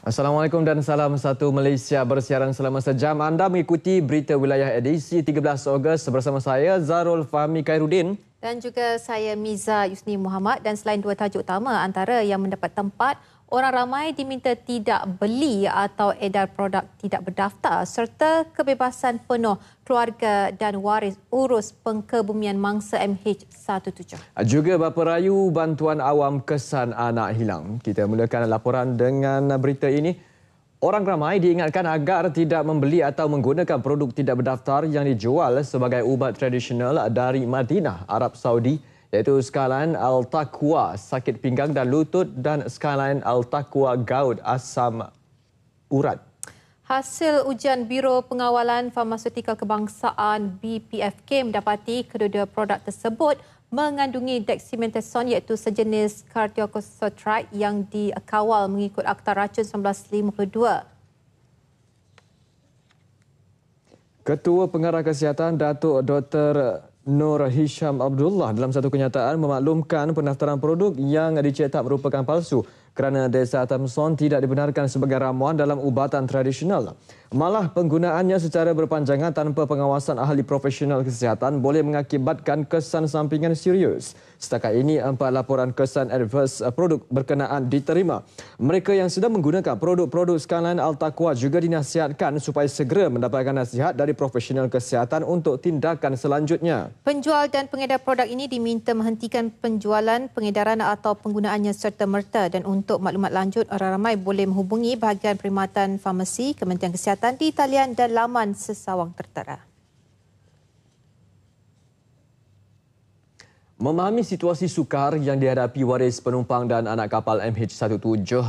Assalamualaikum dan salam satu Malaysia bersiaran selama sejam. Anda mengikuti berita wilayah edisi 13 Ogos bersama saya Zarul Fahmi Khairuddin. Dan juga saya Miza Yusni Muhammad dan selain dua tajuk utama antara yang mendapat tempat orang ramai diminta tidak beli atau edar produk tidak berdaftar serta kebebasan penuh keluarga dan waris urus pengkebumian mangsa MH17. Juga bapa rayu bantuan awam kesan anak hilang. Kita mulakan laporan dengan berita ini. Orang ramai diingatkan agar tidak membeli atau menggunakan produk tidak berdaftar yang dijual sebagai ubat tradisional dari Madinah, Arab Saudi iaitu Skyline Al-Taqwa sakit pinggang dan lutut dan Skyline Al-Taqwa gaud asam urat. Hasil ujian Biro Pengawalan Farmasutikal Kebangsaan BPFK mendapati kedua-dua produk tersebut mengandungi dexamethasone iaitu sejenis kardiokosotrat yang dikawal mengikut Akta Racun 1952. Ketua Pengarah Kesihatan Datuk Dr. Nur Hisham Abdullah dalam satu kenyataan memaklumkan pendaftaran produk yang dicetak merupakan palsu kerana desa tamson tidak dibenarkan sebagai ramuan dalam ubatan tradisional. Malah penggunaannya secara berpanjangan tanpa pengawasan ahli profesional kesihatan boleh mengakibatkan kesan sampingan serius. Setakat ini, empat laporan kesan adverse produk berkenaan diterima. Mereka yang sedang menggunakan produk-produk skalan Altaqua juga dinasihatkan supaya segera mendapatkan nasihat dari profesional kesihatan untuk tindakan selanjutnya. Penjual dan pengedar produk ini diminta menghentikan penjualan, pengedaran atau penggunaannya serta merta dan untuk maklumat lanjut, orang ramai boleh menghubungi bahagian perkhidmatan farmasi Kementerian Kesihatan siasatan di talian dan laman sesawang tertera. Memahami situasi sukar yang dihadapi waris penumpang dan anak kapal MH17,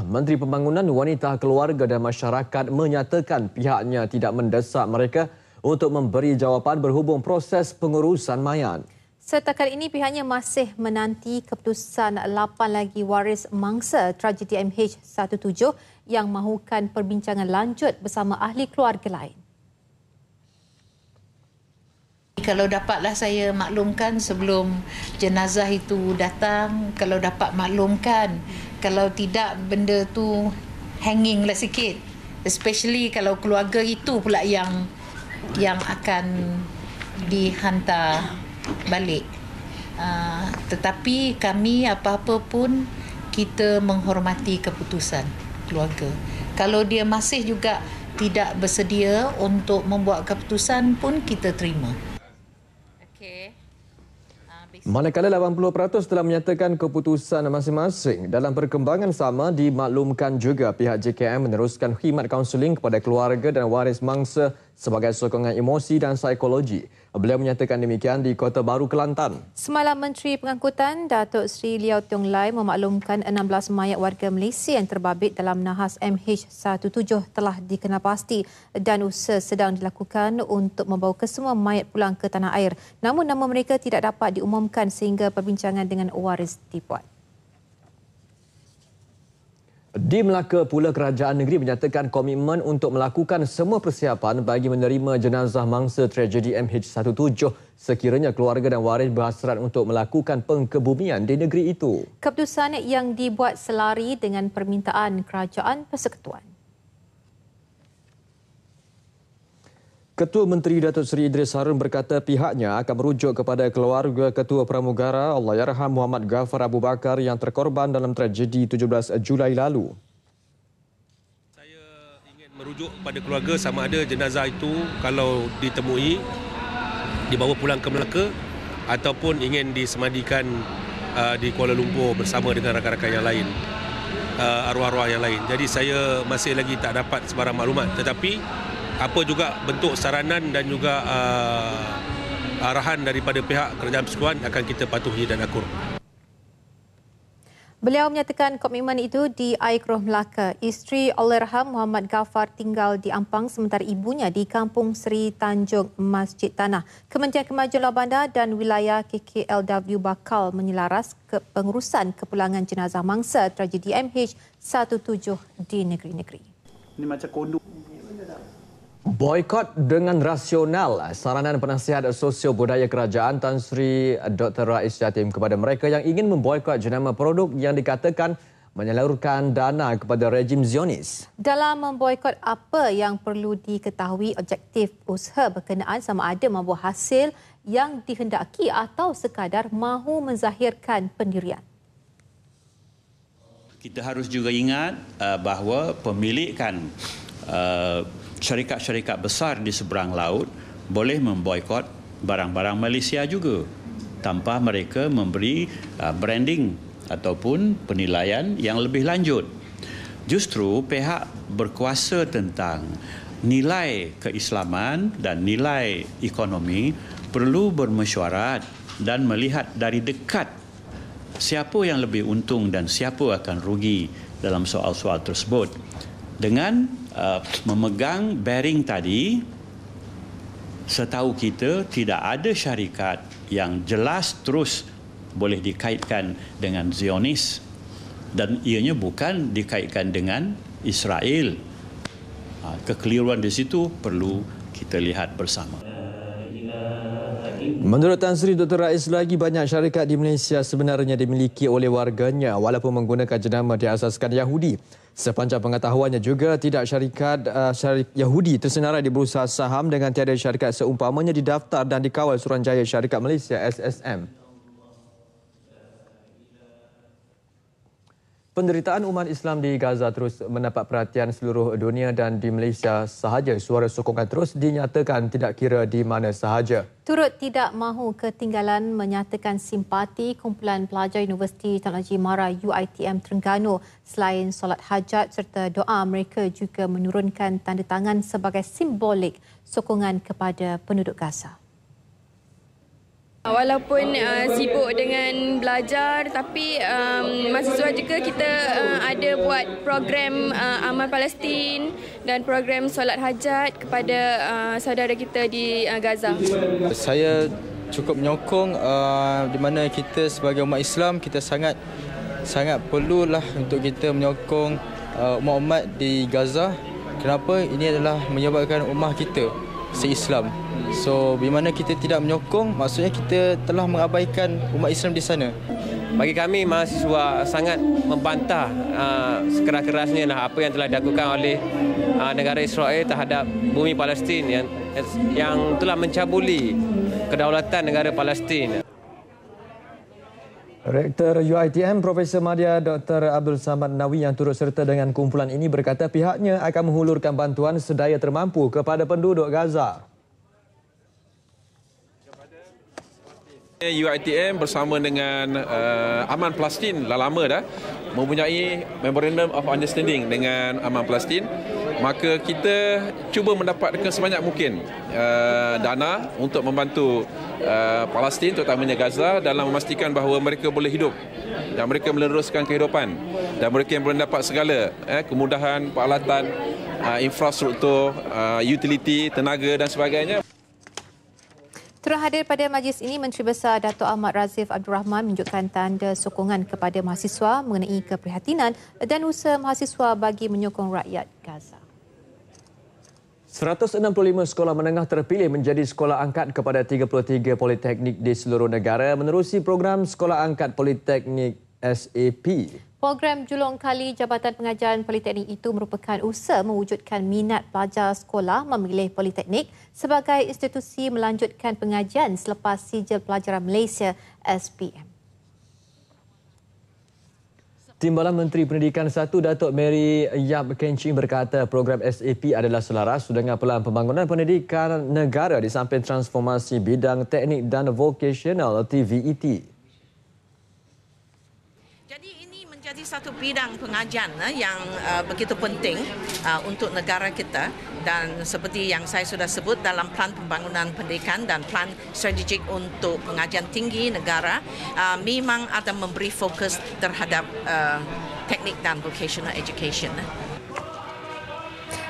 Menteri Pembangunan Wanita Keluarga dan Masyarakat menyatakan pihaknya tidak mendesak mereka untuk memberi jawapan berhubung proses pengurusan mayat. Setakat ini pihaknya masih menanti keputusan 8 lagi waris mangsa tragedi MH17 yang mahukan perbincangan lanjut bersama ahli keluarga lain. Kalau dapatlah saya maklumkan sebelum jenazah itu datang, kalau dapat maklumkan, kalau tidak benda tu hanging lah sikit. Especially kalau keluarga itu pula yang yang akan dihantar balik. Uh, tetapi kami apa-apa pun kita menghormati keputusan keluarga. Kalau dia masih juga tidak bersedia untuk membuat keputusan pun kita terima. Okey. Ah, Manakala 80% telah menyatakan keputusan masing-masing. Dalam perkembangan sama, dimaklumkan juga pihak JKM meneruskan khidmat kaunseling kepada keluarga dan waris mangsa sebagai sokongan emosi dan psikologi. Beliau menyatakan demikian di Kota Baru, Kelantan. Semalam Menteri Pengangkutan, Datuk Sri Liao Tiong Lai memaklumkan 16 mayat warga Malaysia yang terbabit dalam nahas MH17 telah dikenal dan usaha sedang dilakukan untuk membawa kesemua mayat pulang ke tanah air. Namun nama mereka tidak dapat diumumkan sehingga perbincangan dengan waris dibuat. Di Melaka pula kerajaan negeri menyatakan komitmen untuk melakukan semua persiapan bagi menerima jenazah mangsa tragedi MH17 sekiranya keluarga dan waris berhasrat untuk melakukan pengkebumian di negeri itu. Keputusan yang dibuat selari dengan permintaan kerajaan persekutuan. Ketua Menteri Datuk Seri Idris Harun berkata pihaknya akan merujuk kepada keluarga Ketua Pramugara Allah Yarham Muhammad Ghaffar Abu Bakar yang terkorban dalam tragedi 17 Julai lalu. Saya ingin merujuk kepada keluarga sama ada jenazah itu kalau ditemui dibawa pulang ke Melaka ataupun ingin disemadikan uh, di Kuala Lumpur bersama dengan rakan-rakan yang lain uh, arwah-arwah yang lain. Jadi saya masih lagi tak dapat sebarang maklumat tetapi apa juga bentuk saranan dan juga uh, arahan daripada pihak kerajaan persekutuan akan kita patuhi dan akur. Beliau menyatakan komitmen itu di Aikroh Melaka. Isteri Allerham Muhammad Ghaffar tinggal di Ampang sementara ibunya di Kampung Seri Tanjung Masjid Tanah. Kementerian Kemajuan Luar Bandar dan Wilayah KKLW bakal menyelaras ke pengurusan kepulangan jenazah mangsa tragedi MH17 di negeri-negeri. Ini macam kondok. Boykot dengan rasional, saranan penasihat sosio budaya kerajaan Tan Sri Dr. Rais Jatim kepada mereka yang ingin memboykot jenama produk yang dikatakan menyalurkan dana kepada rejim Zionis. Dalam memboikot apa yang perlu diketahui objektif usaha berkenaan sama ada membuat hasil yang dihendaki atau sekadar mahu menzahirkan pendirian. Kita harus juga ingat uh, bahawa pemilikan uh, syarikat-syarikat besar di seberang laut boleh memboikot barang-barang Malaysia juga tanpa mereka memberi uh, branding ataupun penilaian yang lebih lanjut. Justru pihak berkuasa tentang nilai keislaman dan nilai ekonomi perlu bermesyuarat dan melihat dari dekat siapa yang lebih untung dan siapa akan rugi dalam soal-soal tersebut. Dengan uh, memegang bearing tadi setahu kita tidak ada syarikat yang jelas terus boleh dikaitkan dengan Zionis dan ianya bukan dikaitkan dengan Israel. Ha, kekeliruan di situ perlu kita lihat bersama. Menurut Tan Sri Dr. Rais lagi banyak syarikat di Malaysia sebenarnya dimiliki oleh warganya walaupun menggunakan jenama diasaskan Yahudi. Sepanjang pengetahuannya juga tidak syarikat uh, syarikat Yahudi tersenarai di bursa saham dengan tiada syarikat seumpamanya didaftar dan dikawal Suruhanjaya Syarikat Malaysia SSM. Penderitaan umat Islam di Gaza terus mendapat perhatian seluruh dunia dan di Malaysia sahaja suara sokongan terus dinyatakan tidak kira di mana sahaja. Turut tidak mahu ketinggalan menyatakan simpati kumpulan pelajar Universiti Teknologi Mara UITM Terengganu. Selain solat hajat serta doa, mereka juga menurunkan tanda tangan sebagai simbolik sokongan kepada penduduk Gaza. Ah, walaupun uh, sibuk dengan belajar tapi um, masa suara juga kita uh, ada buat program uh, Amal Palestin dan program solat hajat kepada uh, saudara kita di uh, Gaza. Saya cukup menyokong uh, di mana kita sebagai umat Islam kita sangat sangat perlulah untuk kita menyokong uh, umat-umat di Gaza. Kenapa? Ini adalah menyebabkan umat kita se-Islam. Si So, bila mana kita tidak menyokong, maksudnya kita telah mengabaikan umat Islam di sana. Bagi kami, mahasiswa sangat membantah ah, sekeras-kerasnya lah apa yang telah dilakukan oleh uh, negara Israel terhadap bumi Palestin yang, yang telah mencabuli kedaulatan negara Palestin. Rektor UITM Profesor Madya Dr. Abdul Samad Nawi yang turut serta dengan kumpulan ini berkata pihaknya akan menghulurkan bantuan sedaya termampu kepada penduduk Gaza. UITM bersama dengan uh, Aman Plastin dah lama dah mempunyai memorandum of understanding dengan Aman Plastin maka kita cuba mendapatkan sebanyak mungkin uh, dana untuk membantu uh, Palestin terutamanya Gaza dalam memastikan bahawa mereka boleh hidup dan mereka meneruskan kehidupan dan mereka yang boleh dapat segala eh, kemudahan peralatan uh, infrastruktur uh, utility tenaga dan sebagainya turut hadir pada majlis ini Menteri Besar Dato' Ahmad Razif Abdul Rahman menunjukkan tanda sokongan kepada mahasiswa mengenai keprihatinan dan usaha mahasiswa bagi menyokong rakyat Gaza. 165 sekolah menengah terpilih menjadi sekolah angkat kepada 33 politeknik di seluruh negara menerusi program sekolah angkat politeknik SAP. Program Julung Kali Jabatan Pengajaran Politeknik itu merupakan usaha mewujudkan minat pelajar sekolah memilih Politeknik sebagai institusi melanjutkan pengajian selepas sijil pelajaran Malaysia SPM. Timbalan Menteri Pendidikan 1 Datuk Mary Yap Kenching berkata program SAP adalah selaras dengan pelan pembangunan pendidikan negara di samping transformasi bidang teknik dan vocational TVET. menjadi satu bidang pengajian eh, yang eh, begitu penting eh, untuk negara kita dan seperti yang saya sudah sebut dalam plan pembangunan pendidikan dan plan strategik untuk pengajian tinggi negara memang ada memberi fokus terhadap teknik dan vocational education.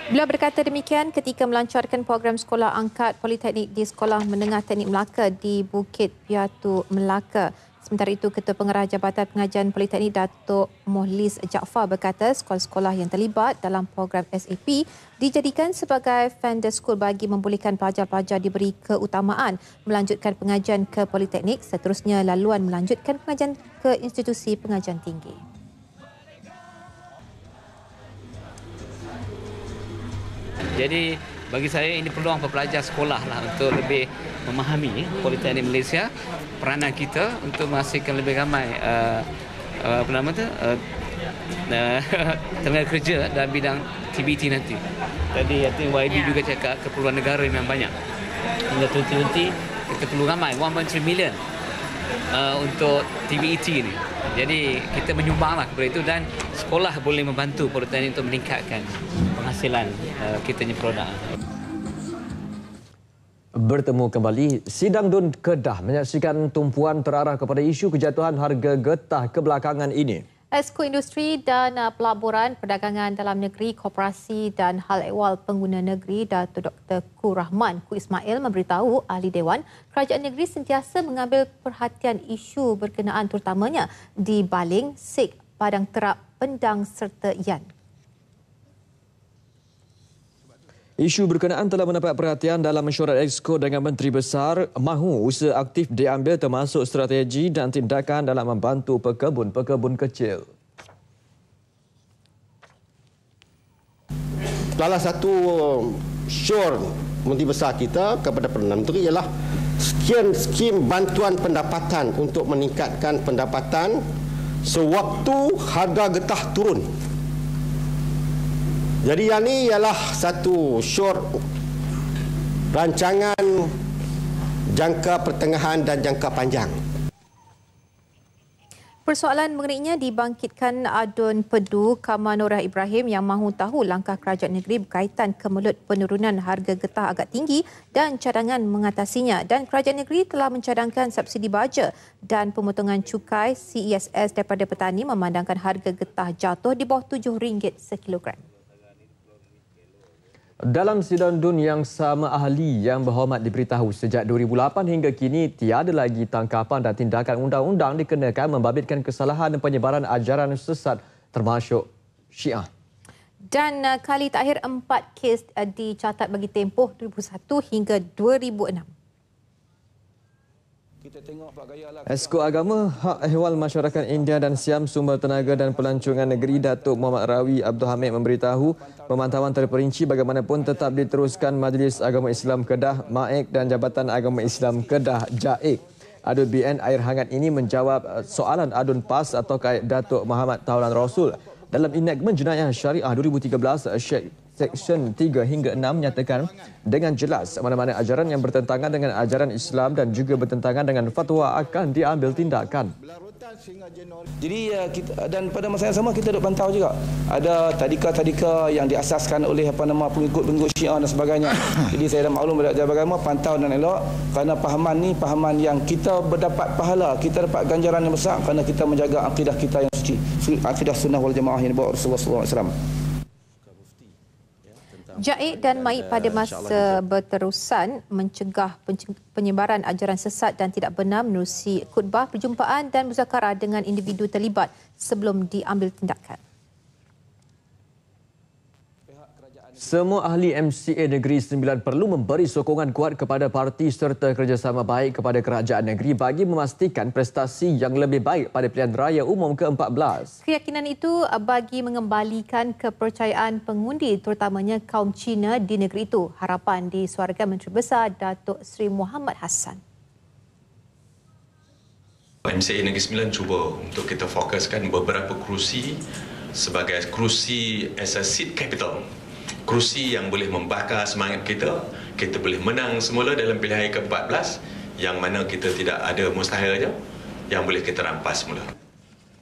Beliau berkata demikian ketika melancarkan program sekolah angkat politeknik di Sekolah Menengah Teknik Melaka di Bukit Piatu Melaka. Sementara itu, Ketua pengarah Jabatan Pengajian Politeknik Datuk Mohlis Jaafar berkata sekolah-sekolah yang terlibat dalam program SAP dijadikan sebagai fender school bagi membolehkan pelajar-pelajar diberi keutamaan melanjutkan pengajian ke Politeknik seterusnya laluan melanjutkan pengajian ke institusi pengajian tinggi. Jadi bagi saya ini peluang pelajar sekolah lah untuk lebih memahami politik di Malaysia peranan kita untuk menghasilkan lebih ramai uh, uh, apa nama tu uh, uh tenaga kerja dalam bidang TBT nanti. Tadi yang YB juga cakap keperluan negara yang banyak. Hingga tuan nanti kita perlu ramai 1.3 million uh, untuk TBT e ni. Jadi kita menyumbanglah kepada itu dan sekolah boleh membantu perhutani untuk meningkatkan penghasilan uh, kita punya produk. Bertemu kembali, Sidang Dun Kedah menyaksikan tumpuan terarah kepada isu kejatuhan harga getah kebelakangan ini. Esko Industri dan eh, Pelaburan Perdagangan Dalam Negeri, Koperasi dan Hal Ehwal Pengguna Negeri Dato' Dr. Ku Rahman Ku Ismail memberitahu ahli Dewan Kerajaan Negeri sentiasa mengambil perhatian isu berkenaan terutamanya di Baling, Sik, Padang Terap, Pendang serta Yan. Isu berkenaan telah mendapat perhatian dalam mesyuarat EXCO dengan Menteri Besar mahu usaha aktif diambil termasuk strategi dan tindakan dalam membantu pekebun-pekebun kecil. Salah satu um, syur Menteri Besar kita kepada Perdana Menteri ialah skim-skim bantuan pendapatan untuk meningkatkan pendapatan sewaktu harga getah turun. Jadi yang ni ialah satu short rancangan jangka pertengahan dan jangka panjang. Persoalan mengenainya dibangkitkan adun pedu Kamar Norah Ibrahim yang mahu tahu langkah kerajaan negeri berkaitan kemelut penurunan harga getah agak tinggi dan cadangan mengatasinya. Dan kerajaan negeri telah mencadangkan subsidi baja dan pemotongan cukai CESS daripada petani memandangkan harga getah jatuh di bawah RM7 sekilogram. Dalam sidang dun yang sama ahli yang berhormat diberitahu sejak 2008 hingga kini tiada lagi tangkapan dan tindakan undang-undang dikenakan membabitkan kesalahan dan penyebaran ajaran sesat termasuk Syiah. Dan uh, kali terakhir empat kes uh, dicatat bagi tempoh 2001 hingga 2006. Lah. Esko Agama, Hak Ehwal Masyarakat India dan Siam Sumber Tenaga dan Pelancongan Negeri Datuk Muhammad Rawi Abdul Hamid memberitahu pemantauan terperinci bagaimanapun tetap diteruskan Majlis Agama Islam Kedah MAEK dan Jabatan Agama Islam Kedah JAIK. Adun BN Air Hangat ini menjawab eh, soalan adun PAS atau kait Datuk Muhammad Taulan Rasul dalam enactment jenayah syariah 2013 eh, Syekh Seksyen 3 hingga 6 menyatakan dengan jelas mana-mana ajaran yang bertentangan dengan ajaran Islam dan juga bertentangan dengan fatwa akan diambil tindakan. Jadi ya, kita, dan pada masa yang sama kita duk pantau juga. Ada tadika-tadika yang diasaskan oleh apa nama pengikut-pengikut Syiah dan sebagainya. Jadi saya dah maklum pada bagaimana pantau dan elok kerana pahaman ni pahaman yang kita berdapat pahala, kita dapat ganjaran yang besar kerana kita menjaga akidah kita yang suci, akidah sunnah wal jamaah yang dibawa Rasulullah sallallahu alaihi wasallam. Jaid dan Maid pada masa berterusan mencegah penyebaran ajaran sesat dan tidak benar menerusi khutbah, perjumpaan dan muzakarah dengan individu terlibat sebelum diambil tindakan. Semua ahli MCA Negeri Sembilan perlu memberi sokongan kuat kepada parti serta kerjasama baik kepada kerajaan negeri bagi memastikan prestasi yang lebih baik pada pilihan raya umum ke-14. Keyakinan itu bagi mengembalikan kepercayaan pengundi terutamanya kaum Cina di negeri itu. Harapan di suarga Menteri Besar Datuk Seri Muhammad Hassan. MCA Negeri Sembilan cuba untuk kita fokuskan beberapa kerusi sebagai kerusi as a seat capital kerusi yang boleh membakar semangat kita kita boleh menang semula dalam pilihan ke-14 yang mana kita tidak ada mustahil saja yang boleh kita rampas semula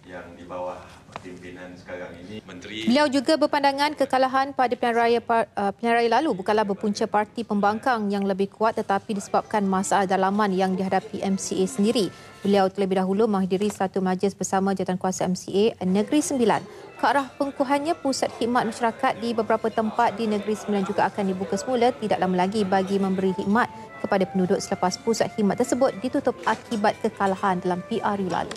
yang di bawah pimpinan sekarang ini menteri beliau juga berpandangan kekalahan pada pilihan raya uh, pilihan raya lalu bukanlah berpunca parti pembangkang yang lebih kuat tetapi disebabkan masalah dalaman yang dihadapi MCA sendiri Beliau terlebih dahulu menghadiri satu majlis bersama kuasa MCA Negeri Sembilan. Ke arah pengkuhannya, pusat khidmat masyarakat di beberapa tempat di Negeri Sembilan juga akan dibuka semula tidak lama lagi bagi memberi khidmat kepada penduduk selepas pusat khidmat tersebut ditutup akibat kekalahan dalam PRU lalu.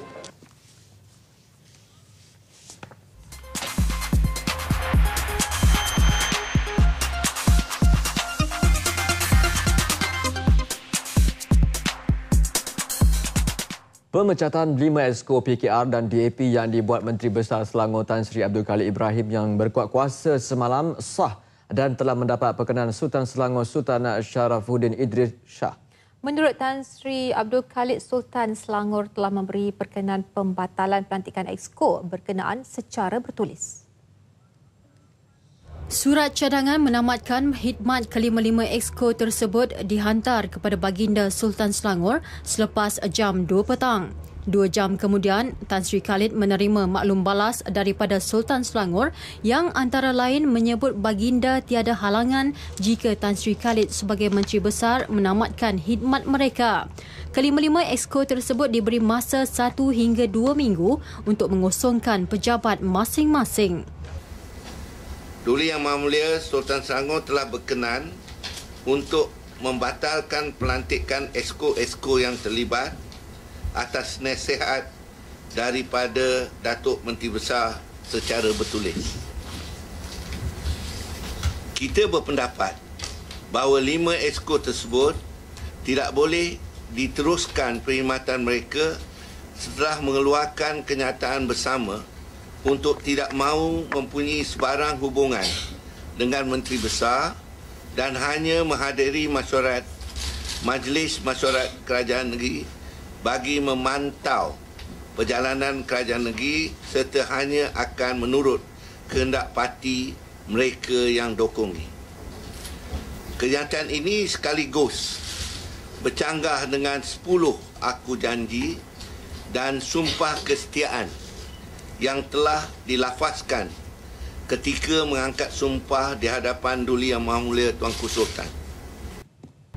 Pemecatan lima esko PKR dan DAP yang dibuat Menteri Besar Selangor Tan Sri Abdul Khalid Ibrahim yang berkuat kuasa semalam sah dan telah mendapat perkenan Sultan Selangor Sultan Syarafuddin Idris Shah. Menurut Tan Sri Abdul Khalid Sultan Selangor telah memberi perkenan pembatalan pelantikan exco berkenaan secara bertulis. Surat cadangan menamatkan khidmat kelima-lima exco tersebut dihantar kepada Baginda Sultan Selangor selepas jam 2 petang. Dua jam kemudian, Tan Sri Khalid menerima maklum balas daripada Sultan Selangor yang antara lain menyebut Baginda tiada halangan jika Tan Sri Khalid sebagai Menteri Besar menamatkan khidmat mereka. Kelima-lima exco tersebut diberi masa satu hingga dua minggu untuk mengosongkan pejabat masing-masing. Duli Yang Maha Mulia Sultan Selangor telah berkenan untuk membatalkan pelantikan esko-esko yang terlibat atas nasihat daripada Datuk Menteri Besar secara bertulis. Kita berpendapat bahawa lima esko tersebut tidak boleh diteruskan perkhidmatan mereka setelah mengeluarkan kenyataan bersama untuk tidak mahu mempunyai sebarang hubungan dengan Menteri Besar dan hanya menghadiri masyarakat Majlis Masyarakat Kerajaan Negeri bagi memantau perjalanan kerajaan negeri serta hanya akan menurut kehendak parti mereka yang dokong Kenyataan ini sekaligus bercanggah dengan 10 aku janji dan sumpah kesetiaan yang telah dilafazkan ketika mengangkat sumpah di hadapan Duli Yang Maha Mulia Tuanku Sultan.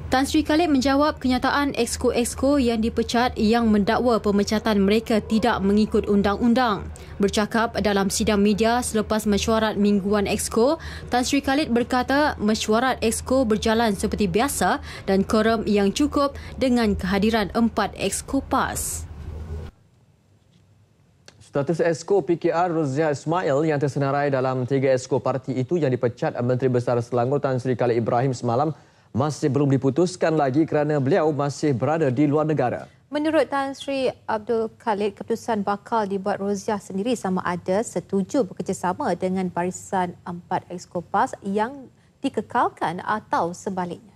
Tan Sri Khalid menjawab kenyataan exco-exco yang dipecat yang mendakwa pemecatan mereka tidak mengikut undang-undang. Bercakap dalam sidang media selepas mesyuarat mingguan exco, Tan Sri Khalid berkata mesyuarat exco berjalan seperti biasa dan korum yang cukup dengan kehadiran empat exco pas. Status esko PKR Ruzia Ismail yang tersenarai dalam tiga esko parti itu yang dipecat Menteri Besar Selangor Tan Sri Khalid Ibrahim semalam masih belum diputuskan lagi kerana beliau masih berada di luar negara. Menurut Tan Sri Abdul Khalid, keputusan bakal dibuat Roziah sendiri sama ada setuju bekerjasama dengan barisan empat Exco PAS yang dikekalkan atau sebaliknya.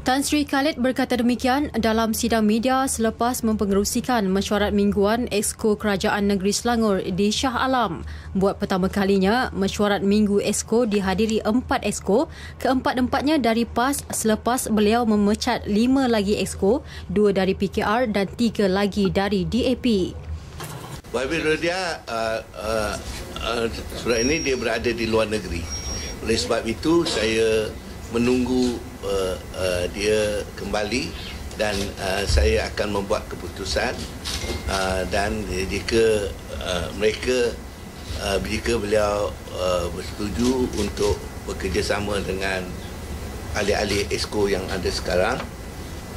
Tan Sri Khalid berkata demikian dalam sidang media selepas mempengerusikan mesyuarat mingguan Exco Kerajaan Negeri Selangor di Shah Alam. Buat pertama kalinya, mesyuarat minggu Exco dihadiri empat Exco, keempat-empatnya dari PAS selepas beliau memecat lima lagi Exco, dua dari PKR dan tiga lagi dari DAP. YB dia uh, uh, uh, surat ini dia berada di luar negeri. Oleh sebab itu, saya menunggu uh, uh, dia kembali dan uh, saya akan membuat keputusan uh, dan jika uh, mereka uh, jika beliau uh, bersetuju untuk bekerjasama dengan ahli-ahli esko yang ada sekarang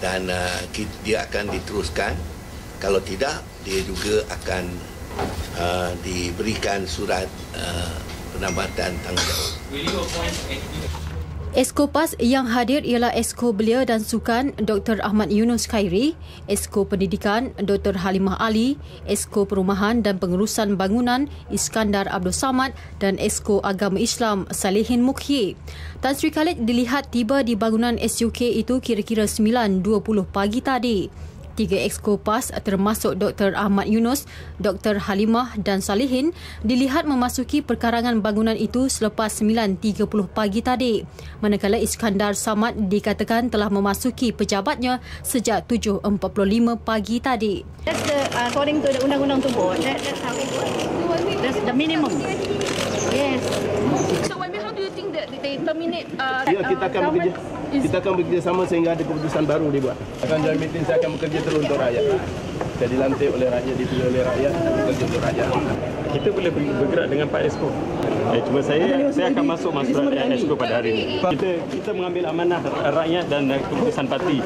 dan uh, dia akan diteruskan kalau tidak dia juga akan uh, diberikan surat uh, penambatan tanggungjawab. Esko PAS yang hadir ialah Esko Belia dan Sukan Dr. Ahmad Yunus Khairi, Esko Pendidikan Dr. Halimah Ali, Esko Perumahan dan Pengurusan Bangunan Iskandar Abdul Samad dan Esko Agama Islam Salihin Mukhi. Tan Sri Khalid dilihat tiba di bangunan SUK itu kira-kira 9.20 pagi tadi tiga exco PAS termasuk Dr. Ahmad Yunus, Dr. Halimah dan Salihin dilihat memasuki perkarangan bangunan itu selepas 9.30 pagi tadi. Manakala Iskandar Samad dikatakan telah memasuki pejabatnya sejak 7.45 pagi tadi. That's the, uh, according to the undang-undang tubuh, eh, that, that's how it works. That's the minimum. Yes terminate uh, ya, kita uh, akan bekerja kita akan bekerja sama sehingga ada keputusan baru dibuat akan join meeting saya akan bekerja terus untuk rakyat saya dilantik oleh rakyat dipilih oleh rakyat bekerja untuk rakyat kita boleh bergerak dengan Pak Esko. Eh, cuma saya saya akan masuk masuk Pak Esko pada hari ini. Kita kita mengambil amanah rakyat dan keputusan parti.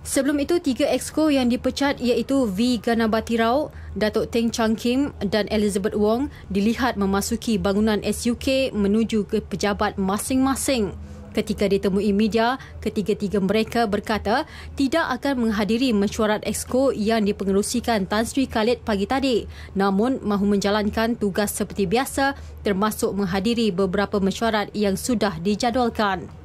Sebelum itu, tiga exco yang dipecat iaitu V. Ganabati Rao, Datuk Teng Chang Kim dan Elizabeth Wong dilihat memasuki bangunan SUK menuju ke pejabat masing-masing. Ketika ditemui media, ketiga-tiga mereka berkata tidak akan menghadiri mesyuarat exco yang dipengerusikan Tan Sri Khalid pagi tadi, namun mahu menjalankan tugas seperti biasa termasuk menghadiri beberapa mesyuarat yang sudah dijadualkan.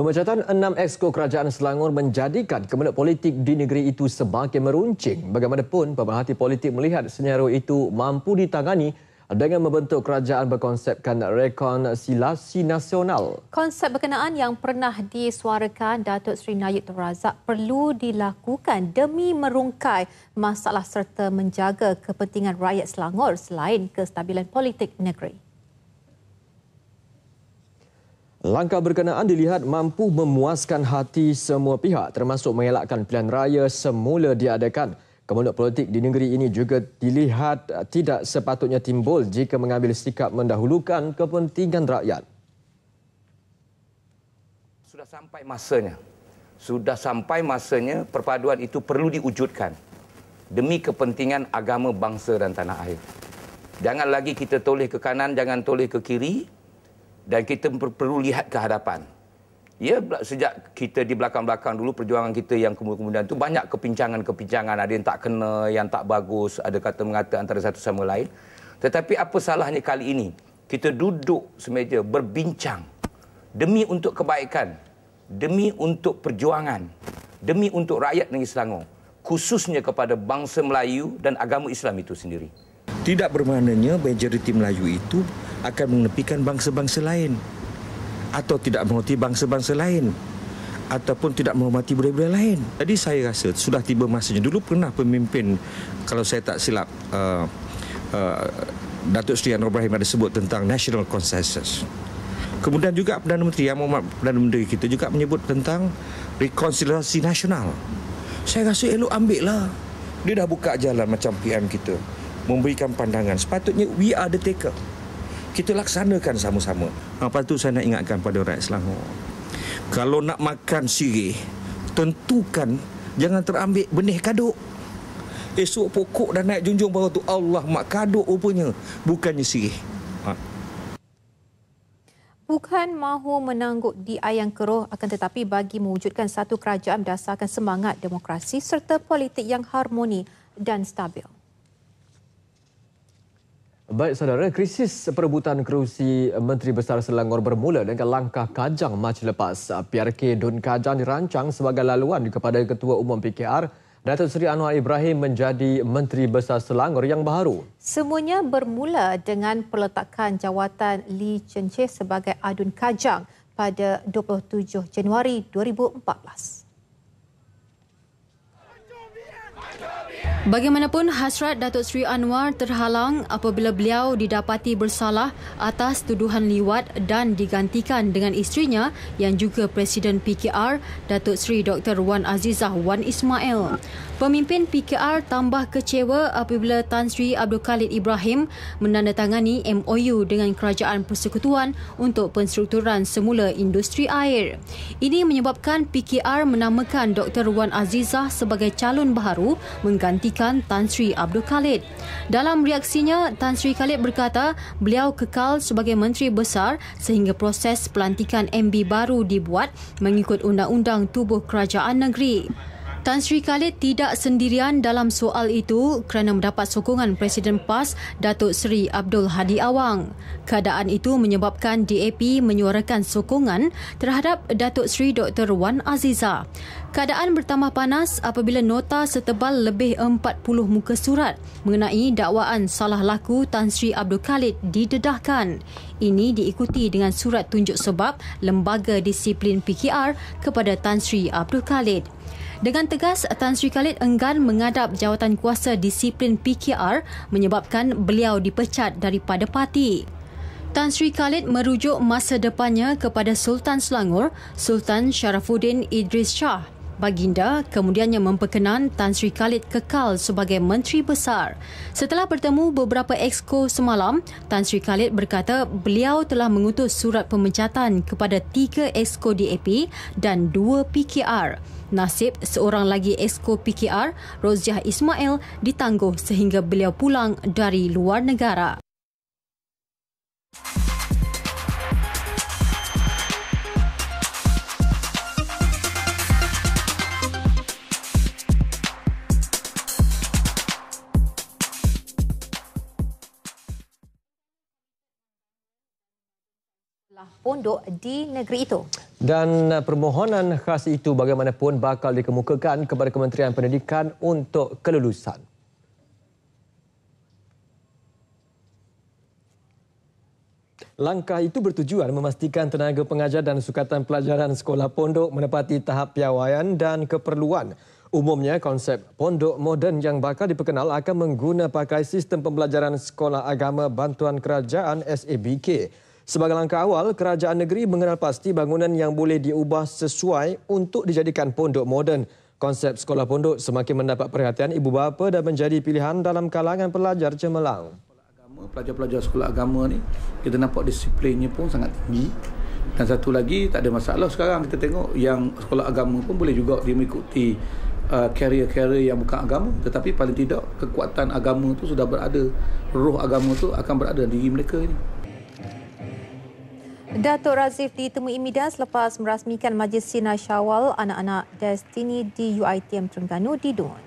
Pemecatan enam exco kerajaan Selangor menjadikan kemenak politik di negeri itu semakin meruncing. Bagaimanapun, pemerhati politik melihat senyaru itu mampu ditangani dengan membentuk kerajaan berkonsepkan rekonsiliasi nasional. Konsep berkenaan yang pernah disuarakan Datuk Seri Nayib Tun Razak perlu dilakukan demi merungkai masalah serta menjaga kepentingan rakyat Selangor selain kestabilan politik negeri. Langkah berkenaan dilihat mampu memuaskan hati semua pihak termasuk mengelakkan pilihan raya semula diadakan. Kemudian politik di negeri ini juga dilihat tidak sepatutnya timbul jika mengambil sikap mendahulukan kepentingan rakyat. Sudah sampai masanya. Sudah sampai masanya perpaduan itu perlu diwujudkan demi kepentingan agama, bangsa dan tanah air. Jangan lagi kita toleh ke kanan, jangan toleh ke kiri, dan kita perlu lihat ke hadapan. Ya, sejak kita di belakang-belakang dulu perjuangan kita yang kemudian kemudian itu banyak kepincangan-kepincangan. Ada yang tak kena, yang tak bagus, ada kata-mengata antara satu sama lain. Tetapi apa salahnya kali ini? Kita duduk semeja berbincang demi untuk kebaikan, demi untuk perjuangan, demi untuk rakyat negeri Selangor. Khususnya kepada bangsa Melayu dan agama Islam itu sendiri. Tidak bermaknanya majoriti Melayu itu akan menepikan bangsa-bangsa lain atau tidak menghormati bangsa-bangsa lain ataupun tidak menghormati budaya-budaya lain. Jadi saya rasa sudah tiba masanya. Dulu pernah pemimpin, kalau saya tak silap, uh, uh, Datuk Seri Anwar Ibrahim ada sebut tentang national consensus. Kemudian juga Perdana Menteri Yang Mohamad Perdana Menteri kita juga menyebut tentang rekonsiliasi nasional. Saya rasa elok ambillah. Dia dah buka jalan macam PM kita memberikan pandangan. Sepatutnya we are the taker. Kita laksanakan sama-sama. Apa ha, tu saya nak ingatkan pada rakyat Selangor. Kalau nak makan sirih, tentukan jangan terambil benih kaduk. Esok pokok dan naik junjung baru tu Allah mak kaduk rupanya. Bukannya sirih. Ha. Bukan mahu menangguk di ayang keruh akan tetapi bagi mewujudkan satu kerajaan berdasarkan semangat demokrasi serta politik yang harmoni dan stabil. Baik saudara, krisis perebutan kerusi Menteri Besar Selangor bermula dengan langkah kajang Mac lepas. PRK Dun Kajang dirancang sebagai laluan kepada Ketua Umum PKR Datuk Seri Anwar Ibrahim menjadi Menteri Besar Selangor yang baru. Semuanya bermula dengan peletakan jawatan Lee Chen Che sebagai Adun Kajang pada 27 Januari 2014. Ajo Bia! Ajo Bia! Bagaimanapun hasrat Datuk Sri Anwar terhalang apabila beliau didapati bersalah atas tuduhan liwat dan digantikan dengan isterinya yang juga Presiden PKR Datuk Sri Dr Wan Azizah Wan Ismail. Pemimpin PKR tambah kecewa apabila Tan Sri Abdul Khalid Ibrahim menandatangani MOU dengan Kerajaan Persekutuan untuk penstrukturan semula industri air. Ini menyebabkan PKR menamakan Dr Wan Azizah sebagai calon baharu mengganti pendidikan Tan Sri Abdul Khalid. Dalam reaksinya, Tan Sri Khalid berkata beliau kekal sebagai Menteri Besar sehingga proses pelantikan MB baru dibuat mengikut Undang-Undang Tubuh Kerajaan Negeri. Tan Sri Khalid tidak sendirian dalam soal itu kerana mendapat sokongan Presiden PAS Datuk Seri Abdul Hadi Awang. Keadaan itu menyebabkan DAP menyuarakan sokongan terhadap Datuk Seri Dr. Wan Aziza. Keadaan bertambah panas apabila nota setebal lebih 40 muka surat mengenai dakwaan salah laku Tan Sri Abdul Khalid didedahkan. Ini diikuti dengan surat tunjuk sebab Lembaga Disiplin PKR kepada Tan Sri Abdul Khalid. Dengan tegas, Tan Sri Khalid enggan mengadap jawatan kuasa disiplin PKR menyebabkan beliau dipecat daripada parti. Tan Sri Khalid merujuk masa depannya kepada Sultan Selangor, Sultan Sharafuddin Idris Shah. Baginda kemudiannya memperkenan Tan Sri Khalid kekal sebagai Menteri Besar. Setelah bertemu beberapa exco semalam, Tan Sri Khalid berkata beliau telah mengutus surat pemecatan kepada tiga exco DAP dan dua PKR. Nasib seorang lagi esko PKR, Rozjah Ismail, ditangguh sehingga beliau pulang dari luar negara. Sekolah pondok di negeri itu. Dan uh, permohonan khas itu bagaimanapun bakal dikemukakan kepada Kementerian Pendidikan untuk kelulusan. Langkah itu bertujuan memastikan tenaga pengajar dan sukatan pelajaran sekolah pondok menepati tahap piawaian dan keperluan. Umumnya, konsep pondok moden yang bakal diperkenal akan menggunakan pakai sistem pembelajaran sekolah agama bantuan kerajaan SABK. Sebagai langkah awal, kerajaan negeri mengenal pasti bangunan yang boleh diubah sesuai untuk dijadikan pondok moden. Konsep sekolah pondok semakin mendapat perhatian ibu bapa dan menjadi pilihan dalam kalangan pelajar cemerlang. Pelajar-pelajar sekolah agama ni kita nampak disiplinnya pun sangat tinggi. Dan satu lagi, tak ada masalah sekarang kita tengok yang sekolah agama pun boleh juga dia mengikuti karier-karier uh, yang bukan agama. Tetapi paling tidak, kekuatan agama itu sudah berada. Roh agama itu akan berada di diri mereka ini. Datuk Razif ditemui media selepas merasmikan Majlis Sina Syawal Anak-anak Destiny di UITM Terengganu di Dun.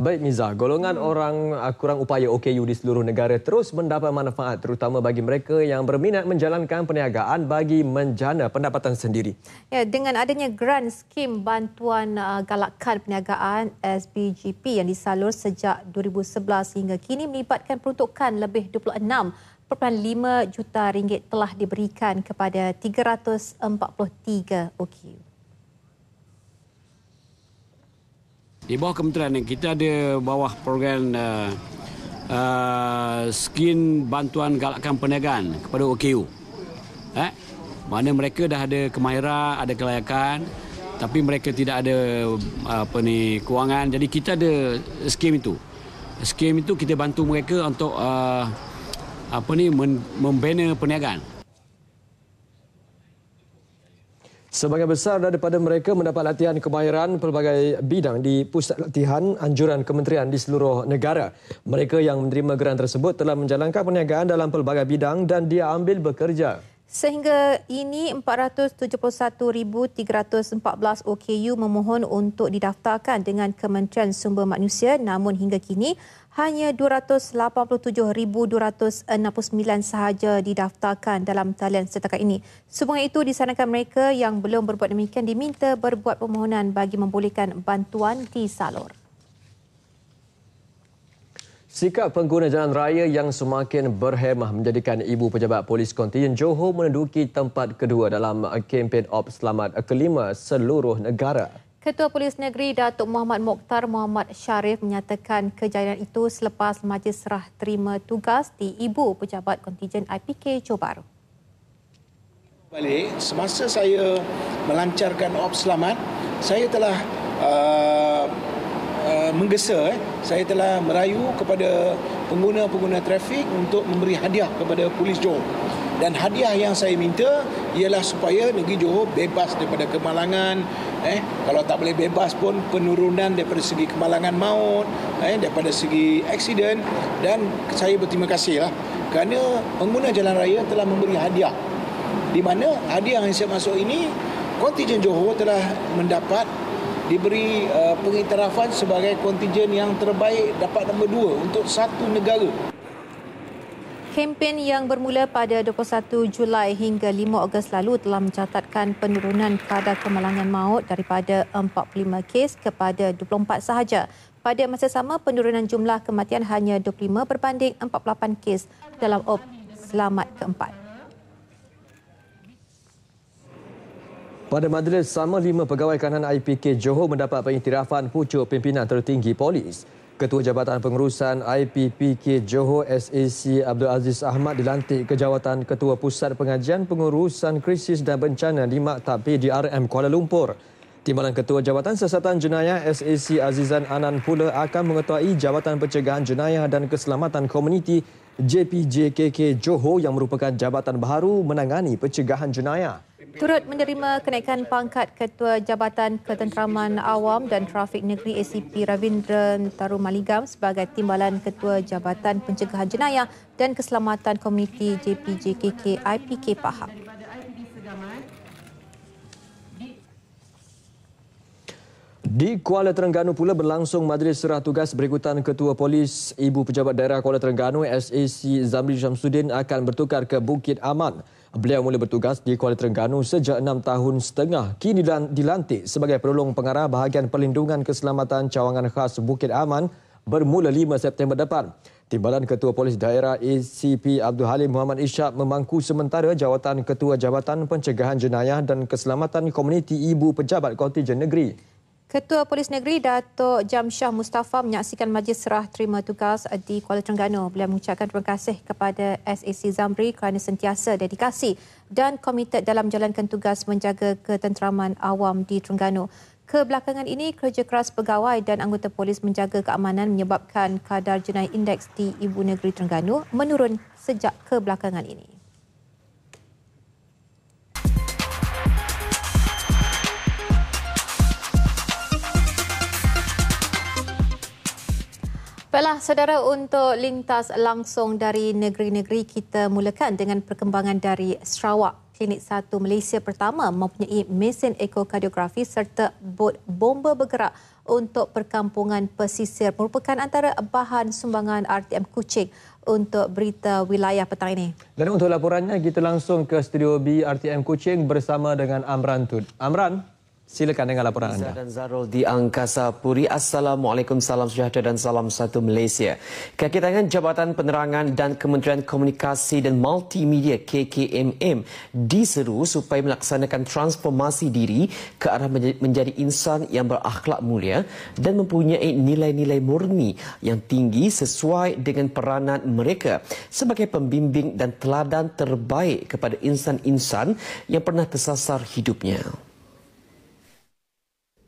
Baik Miza, golongan hmm. orang ah, kurang upaya OKU di seluruh negara terus mendapat manfaat terutama bagi mereka yang berminat menjalankan perniagaan bagi menjana pendapatan sendiri. Ya, dengan adanya grant skim bantuan uh, ah, galakan perniagaan SBGP yang disalur sejak 2011 hingga kini melibatkan peruntukan lebih 26 4.5 juta ringgit telah diberikan kepada 343 OKU. Di bawah kementerian ini, kita ada bawah program uh, uh, skin bantuan galakkan perniagaan kepada OKU. Eh? Mana mereka dah ada kemahiran, ada kelayakan tapi mereka tidak ada apa ni kewangan jadi kita ada skim itu skim itu kita bantu mereka untuk uh, apa ni membina perniagaan. Sebagai besar daripada mereka mendapat latihan kemahiran pelbagai bidang di pusat latihan anjuran kementerian di seluruh negara. Mereka yang menerima geran tersebut telah menjalankan perniagaan dalam pelbagai bidang dan dia ambil bekerja. Sehingga ini 471,314 OKU memohon untuk didaftarkan dengan Kementerian Sumber Manusia namun hingga kini hanya 287,269 sahaja didaftarkan dalam talian setakat ini. Sebuah itu disarankan mereka yang belum berbuat demikian diminta berbuat permohonan bagi membolehkan bantuan di salur. Sikap pengguna jalan raya yang semakin berhemah menjadikan ibu pejabat polis kontinen Johor menduduki tempat kedua dalam kempen op selamat kelima seluruh negara. Ketua Polis Negeri Datuk Muhammad Mokhtar Muhammad Sharif menyatakan kejadian itu selepas majlis serah terima tugas di ibu pejabat kontijen IPK Johor balik semasa saya melancarkan op selamat saya telah uh, Eh, menggesa eh saya telah merayu kepada pengguna-pengguna trafik untuk memberi hadiah kepada polis Johor dan hadiah yang saya minta ialah supaya negeri Johor bebas daripada kemalangan eh kalau tak boleh bebas pun penurunan daripada segi kemalangan maut eh daripada segi aksiden dan saya berterima kasih lah kerana pengguna jalan raya telah memberi hadiah di mana hadiah yang saya masuk ini kontijen Johor telah mendapat diberi uh, pengiktirafan sebagai kontingen yang terbaik dapat nombor dua untuk satu negara. Kempen yang bermula pada 21 Julai hingga 5 Ogos lalu telah mencatatkan penurunan kadar kemalangan maut daripada 45 kes kepada 24 sahaja. Pada masa sama, penurunan jumlah kematian hanya 25 berbanding 48 kes dalam op selamat keempat. Pada majlis sama lima pegawai kanan IPK Johor mendapat pengiktirafan pucuk pimpinan tertinggi polis. Ketua Jabatan Pengurusan IPPK Johor SAC Abdul Aziz Ahmad dilantik ke jawatan Ketua Pusat Pengajian Pengurusan Krisis dan Bencana di Maktab PDRM Kuala Lumpur. Timbalan Ketua Jabatan Siasatan Jenayah SAC Azizan Anan pula akan mengetuai Jabatan Pencegahan Jenayah dan Keselamatan Komuniti JPJKK Johor yang merupakan jabatan baru menangani pencegahan jenayah turut menerima kenaikan pangkat Ketua Jabatan Ketenteraman Awam dan Trafik Negeri ACP Ravindra Tarumaligam sebagai Timbalan Ketua Jabatan Pencegahan Jenayah dan Keselamatan Komuniti JPJKK IPK Pahang. Di Kuala Terengganu pula berlangsung majlis serah tugas berikutan Ketua Polis Ibu Pejabat Daerah Kuala Terengganu SAC Zamri Syamsuddin akan bertukar ke Bukit Aman. Beliau mula bertugas di Kuala Terengganu sejak enam tahun setengah. Kini dilantik sebagai penolong pengarah bahagian perlindungan keselamatan cawangan khas Bukit Aman bermula 5 September depan. Timbalan Ketua Polis Daerah ACP Abdul Halim Muhammad Ishak memangku sementara jawatan Ketua Jabatan Pencegahan Jenayah dan Keselamatan Komuniti Ibu Pejabat Kontijen Negeri. Ketua Polis Negeri Datuk Jamsyah Mustafa menyaksikan majlis serah terima tugas di Kuala Terengganu. Beliau mengucapkan terima kasih kepada SAC Zamri kerana sentiasa dedikasi dan komited dalam menjalankan tugas menjaga ketenteraman awam di Terengganu. Kebelakangan ini, kerja keras pegawai dan anggota polis menjaga keamanan menyebabkan kadar jenayah indeks di Ibu Negeri Terengganu menurun sejak kebelakangan ini. Baiklah, saudara untuk lintas langsung dari negeri-negeri kita mulakan dengan perkembangan dari Sarawak. Klinik satu Malaysia pertama mempunyai mesin ekokardiografi serta bot bomba bergerak untuk perkampungan pesisir merupakan antara bahan sumbangan RTM Kuching untuk berita wilayah petang ini. Dan untuk laporannya kita langsung ke studio B RTM Kuching bersama dengan Amran Tut. Amran Silakan dengan laporan Anda. Dan Zarul di Angkasa Puri. Assalamualaikum, salam sejahtera dan salam satu Malaysia. Kakitangan Jabatan Penerangan dan Kementerian Komunikasi dan Multimedia KKMM diseru supaya melaksanakan transformasi diri ke arah menjadi insan yang berakhlak mulia dan mempunyai nilai-nilai murni yang tinggi sesuai dengan peranan mereka sebagai pembimbing dan teladan terbaik kepada insan-insan yang pernah tersasar hidupnya.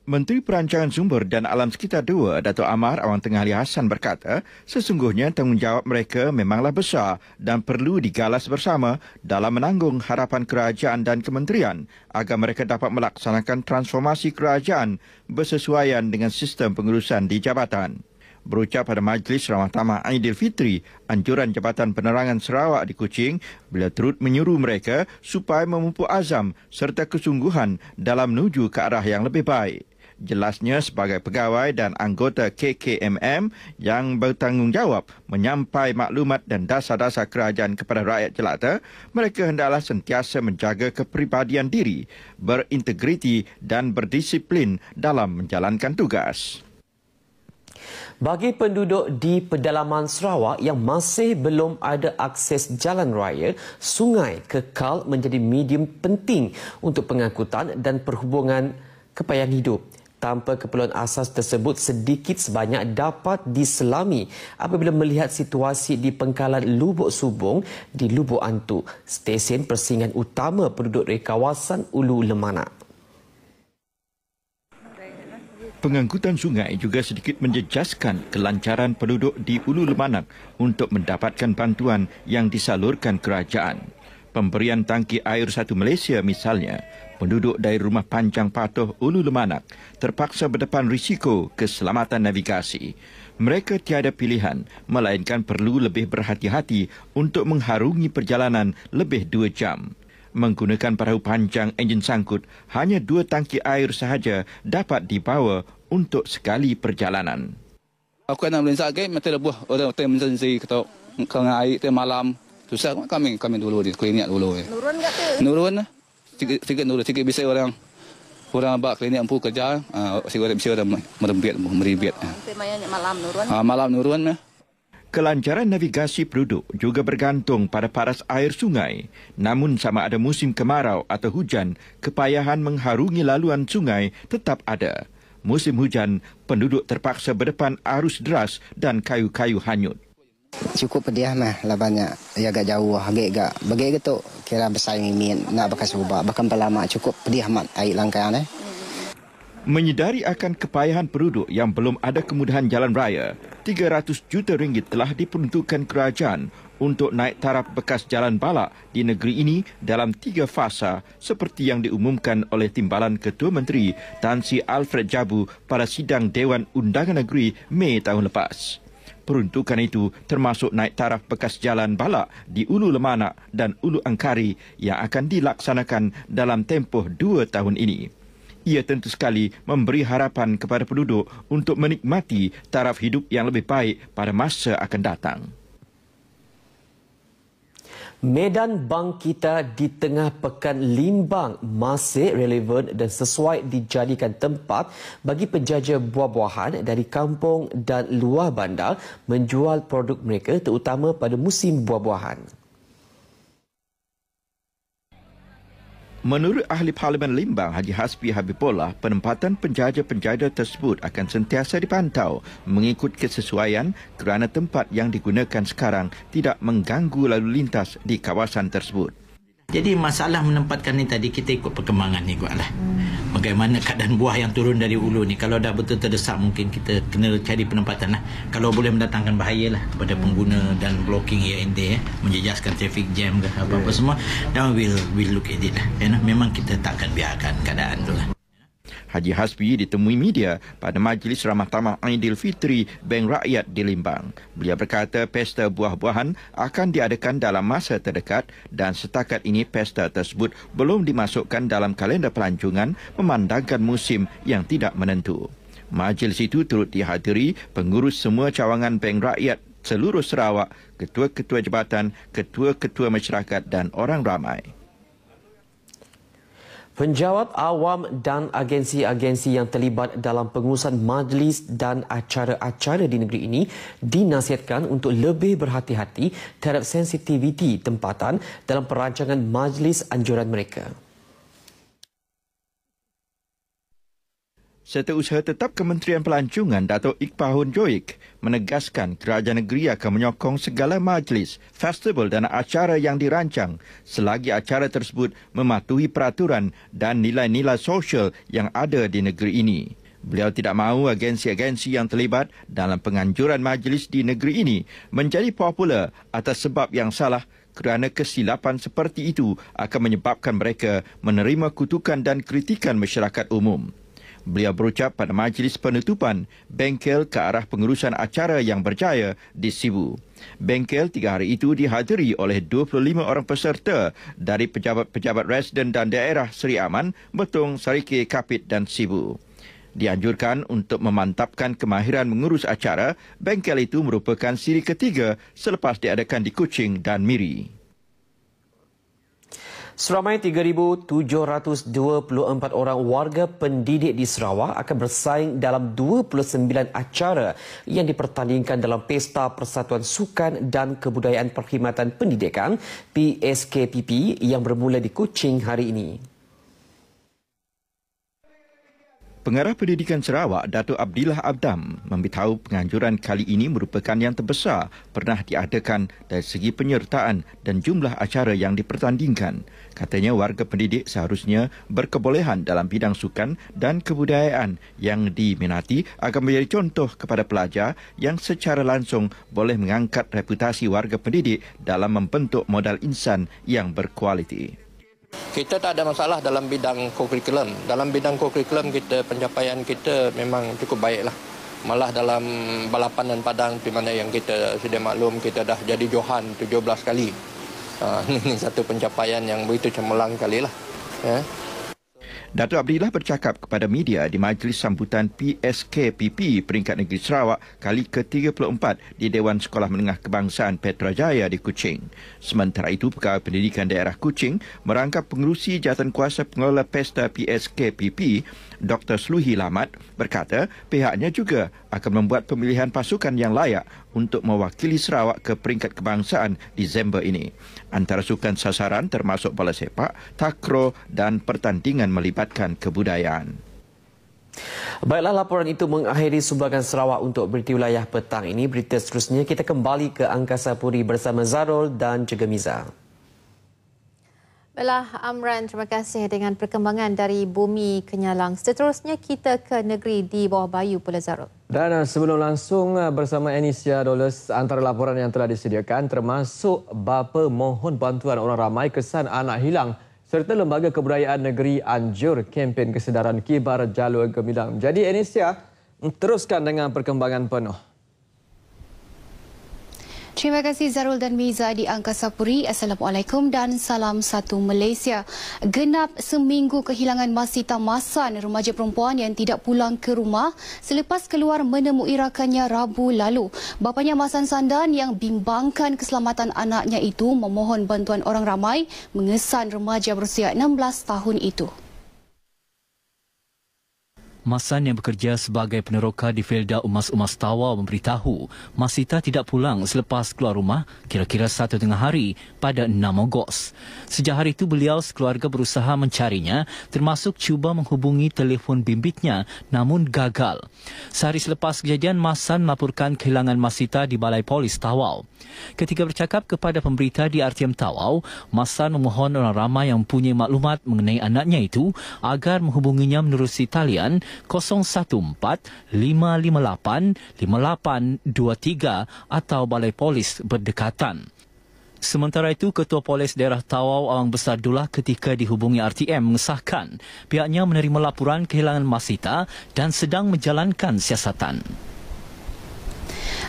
Menteri Perancangan Sumber dan Alam Sekitar II, Dato' Amar Awang Tengah Ali Hassan berkata, sesungguhnya tanggungjawab mereka memanglah besar dan perlu digalas bersama dalam menanggung harapan kerajaan dan kementerian agar mereka dapat melaksanakan transformasi kerajaan bersesuaian dengan sistem pengurusan di jabatan. Berucap pada Majlis Ramah Tamah Aidilfitri, anjuran Jabatan Penerangan Sarawak di Kuching, beliau turut menyuruh mereka supaya memupuk azam serta kesungguhan dalam menuju ke arah yang lebih baik jelasnya sebagai pegawai dan anggota KKMM yang bertanggungjawab menyampai maklumat dan dasar-dasar kerajaan kepada rakyat jelata, mereka hendaklah sentiasa menjaga kepribadian diri, berintegriti dan berdisiplin dalam menjalankan tugas. Bagi penduduk di pedalaman Sarawak yang masih belum ada akses jalan raya, sungai kekal menjadi medium penting untuk pengangkutan dan perhubungan kepayang hidup tanpa keperluan asas tersebut sedikit sebanyak dapat diselami apabila melihat situasi di pengkalan Lubuk Subong di Lubuk Antu, stesen persinggahan utama penduduk dari kawasan Ulu Lemanak. Pengangkutan sungai juga sedikit menjejaskan kelancaran penduduk di Ulu Lemanak untuk mendapatkan bantuan yang disalurkan kerajaan. Pemberian tangki air satu Malaysia misalnya penduduk dari rumah panjang patuh Ulu Lemanak terpaksa berdepan risiko keselamatan navigasi. Mereka tiada pilihan, melainkan perlu lebih berhati-hati untuk mengharungi perjalanan lebih dua jam. Menggunakan perahu panjang enjin sangkut, hanya dua tangki air sahaja dapat dibawa untuk sekali perjalanan. Aku nak melihat lagi, mesti lebih orang orang mesti sih kata kena air tiap malam. Susah kami kami dulu di klinik dulu. Eh. Nurun tak? tu? Nurun sikit nurut sikit bisa orang orang bak klinik ampu kerja uh, ah, sikit bisa orang merembiat meribet. uh, ah. malam nurun uh, malam nurun uh. Kelancaran navigasi penduduk juga bergantung pada paras air sungai. Namun sama ada musim kemarau atau hujan, kepayahan mengharungi laluan sungai tetap ada. Musim hujan, penduduk terpaksa berdepan arus deras dan kayu-kayu hanyut. Cukup pedih mah lah banyak. Ya agak jauh, agak agak. Bagi gitu, kira besar mimin nak bakal sebuah. Bahkan pelama cukup pedih amat air langkah eh. Menyedari akan kepayahan penduduk yang belum ada kemudahan jalan raya, 300 juta ringgit telah diperuntukkan kerajaan untuk naik taraf bekas jalan balak di negeri ini dalam tiga fasa seperti yang diumumkan oleh Timbalan Ketua Menteri Tan Sri Alfred Jabu pada sidang Dewan Undangan Negeri Mei tahun lepas. Peruntukan itu termasuk naik taraf bekas jalan balak di Ulu Lemanak dan Ulu Angkari yang akan dilaksanakan dalam tempoh dua tahun ini. Ia tentu sekali memberi harapan kepada penduduk untuk menikmati taraf hidup yang lebih baik pada masa akan datang. Medan bank kita di tengah pekan limbang masih relevan dan sesuai dijadikan tempat bagi penjaja buah-buahan dari kampung dan luar bandar menjual produk mereka terutama pada musim buah-buahan. Menurut ahli Parlimen Limbang Haji Hasbi Habibullah, penempatan penjaja-penjaja tersebut akan sentiasa dipantau mengikut kesesuaian kerana tempat yang digunakan sekarang tidak mengganggu lalu lintas di kawasan tersebut. Jadi masalah menempatkan ni tadi kita ikut perkembangan ni kuatlah. Hmm. Bagaimana keadaan buah yang turun dari ulu ni kalau dah betul terdesak mungkin kita kena cari penempatan lah. Kalau boleh mendatangkan bahaya lah kepada hmm. pengguna dan blocking IND eh, menjejaskan traffic jam ke apa-apa yeah. semua. Then will we'll look at it lah. You ya, know, memang kita takkan biarkan keadaan tu lah. Haji Hasbi ditemui media pada majlis ramah tamah Aidilfitri Bank Rakyat di Limbang. Beliau berkata pesta buah-buahan akan diadakan dalam masa terdekat dan setakat ini pesta tersebut belum dimasukkan dalam kalender pelancongan memandangkan musim yang tidak menentu. Majlis itu turut dihadiri pengurus semua cawangan Bank Rakyat seluruh Sarawak, ketua-ketua jabatan, ketua-ketua masyarakat dan orang ramai. Penjawat awam dan agensi-agensi yang terlibat dalam pengurusan majlis dan acara-acara di negeri ini dinasihatkan untuk lebih berhati-hati terhadap sensitiviti tempatan dalam perancangan majlis anjuran mereka. Setiausaha Tetap Kementerian Pelancongan Datuk Iqbahun Joik menegaskan kerajaan negeri akan menyokong segala majlis, festival dan acara yang dirancang selagi acara tersebut mematuhi peraturan dan nilai-nilai sosial yang ada di negeri ini. Beliau tidak mahu agensi-agensi yang terlibat dalam penganjuran majlis di negeri ini menjadi popular atas sebab yang salah kerana kesilapan seperti itu akan menyebabkan mereka menerima kutukan dan kritikan masyarakat umum. Beliau berucap pada majlis penutupan bengkel ke arah pengurusan acara yang berjaya di Sibu. Bengkel tiga hari itu dihadiri oleh 25 orang peserta dari pejabat-pejabat resident dan daerah Seri Aman, Betung, Sarike, Kapit dan Sibu. Dianjurkan untuk memantapkan kemahiran mengurus acara, bengkel itu merupakan siri ketiga selepas diadakan di Kuching dan Miri. Seramai 3,724 orang warga pendidik di Sarawak akan bersaing dalam 29 acara yang dipertandingkan dalam Pesta Persatuan Sukan dan Kebudayaan Perkhidmatan Pendidikan PSKPP yang bermula di Kuching hari ini. Pengarah Pendidikan Sarawak, Dato Abdillah Abdam memberitahu penganjuran kali ini merupakan yang terbesar pernah diadakan dari segi penyertaan dan jumlah acara yang dipertandingkan. Katanya warga pendidik seharusnya berkebolehan dalam bidang sukan dan kebudayaan yang diminati akan menjadi contoh kepada pelajar yang secara langsung boleh mengangkat reputasi warga pendidik dalam membentuk modal insan yang berkualiti. Kita tak ada masalah dalam bidang kurikulum. Dalam bidang kurikulum kita pencapaian kita memang cukup baiklah. Malah dalam balapan dan padang di mana yang kita sudah maklum kita dah jadi Johan 17 kali. Ah, ini satu pencapaian yang begitu cemerlang kali lah. Ya. Dato' Abdillah bercakap kepada media di majlis sambutan PSKPP peringkat negeri Sarawak kali ke-34 di Dewan Sekolah Menengah Kebangsaan Petrajaya di Kuching. Sementara itu, Pegawai Pendidikan Daerah Kuching merangkap pengurusi jawatan kuasa pengelola pesta PSKPP Dr. Sluhi Lamat berkata pihaknya juga akan membuat pemilihan pasukan yang layak untuk mewakili Sarawak ke peringkat kebangsaan di Disember ini. Antara sukan sasaran termasuk bola sepak, takro dan pertandingan melibatkan kebudayaan. Baiklah laporan itu mengakhiri sumbangan Sarawak untuk berita wilayah petang ini. Berita seterusnya kita kembali ke Angkasa Puri bersama Zarol dan Cegemiza. Baiklah Amran, terima kasih dengan perkembangan dari Bumi Kenyalang. Seterusnya kita ke negeri di bawah bayu Pulau Zarut. Dan eh, sebelum langsung eh, bersama Enisia Dolores antara laporan yang telah disediakan termasuk bapa mohon bantuan orang ramai kesan anak hilang serta Lembaga Kebudayaan Negeri Anjur kempen kesedaran kibar jalur gemilang. Jadi Enisia, teruskan dengan perkembangan penuh. Terima kasih Zarul dan Miza di Angkasa Puri. Assalamualaikum dan salam satu Malaysia. Genap seminggu kehilangan masih tamasan remaja perempuan yang tidak pulang ke rumah selepas keluar menemui rakannya Rabu lalu. Bapanya Masan Sandan yang bimbangkan keselamatan anaknya itu memohon bantuan orang ramai mengesan remaja berusia 16 tahun itu. Masan yang bekerja sebagai peneroka di Felda Umas Umas Tawa memberitahu Masita tidak pulang selepas keluar rumah kira-kira satu tengah hari pada 6 Ogos. Sejak hari itu beliau sekeluarga berusaha mencarinya termasuk cuba menghubungi telefon bimbitnya namun gagal. Sehari selepas kejadian Masan melaporkan kehilangan Masita di Balai Polis Tawau. Ketika bercakap kepada pemberita di RTM Tawau, Masan memohon orang ramai yang punya maklumat mengenai anaknya itu agar menghubunginya menerusi talian 0145585823 atau Balai Polis Berdekatan. Sementara itu, Ketua Polis Daerah Tawau Awang Besar Dula ketika dihubungi RTM mengesahkan pihaknya menerima laporan kehilangan masita dan sedang menjalankan siasatan.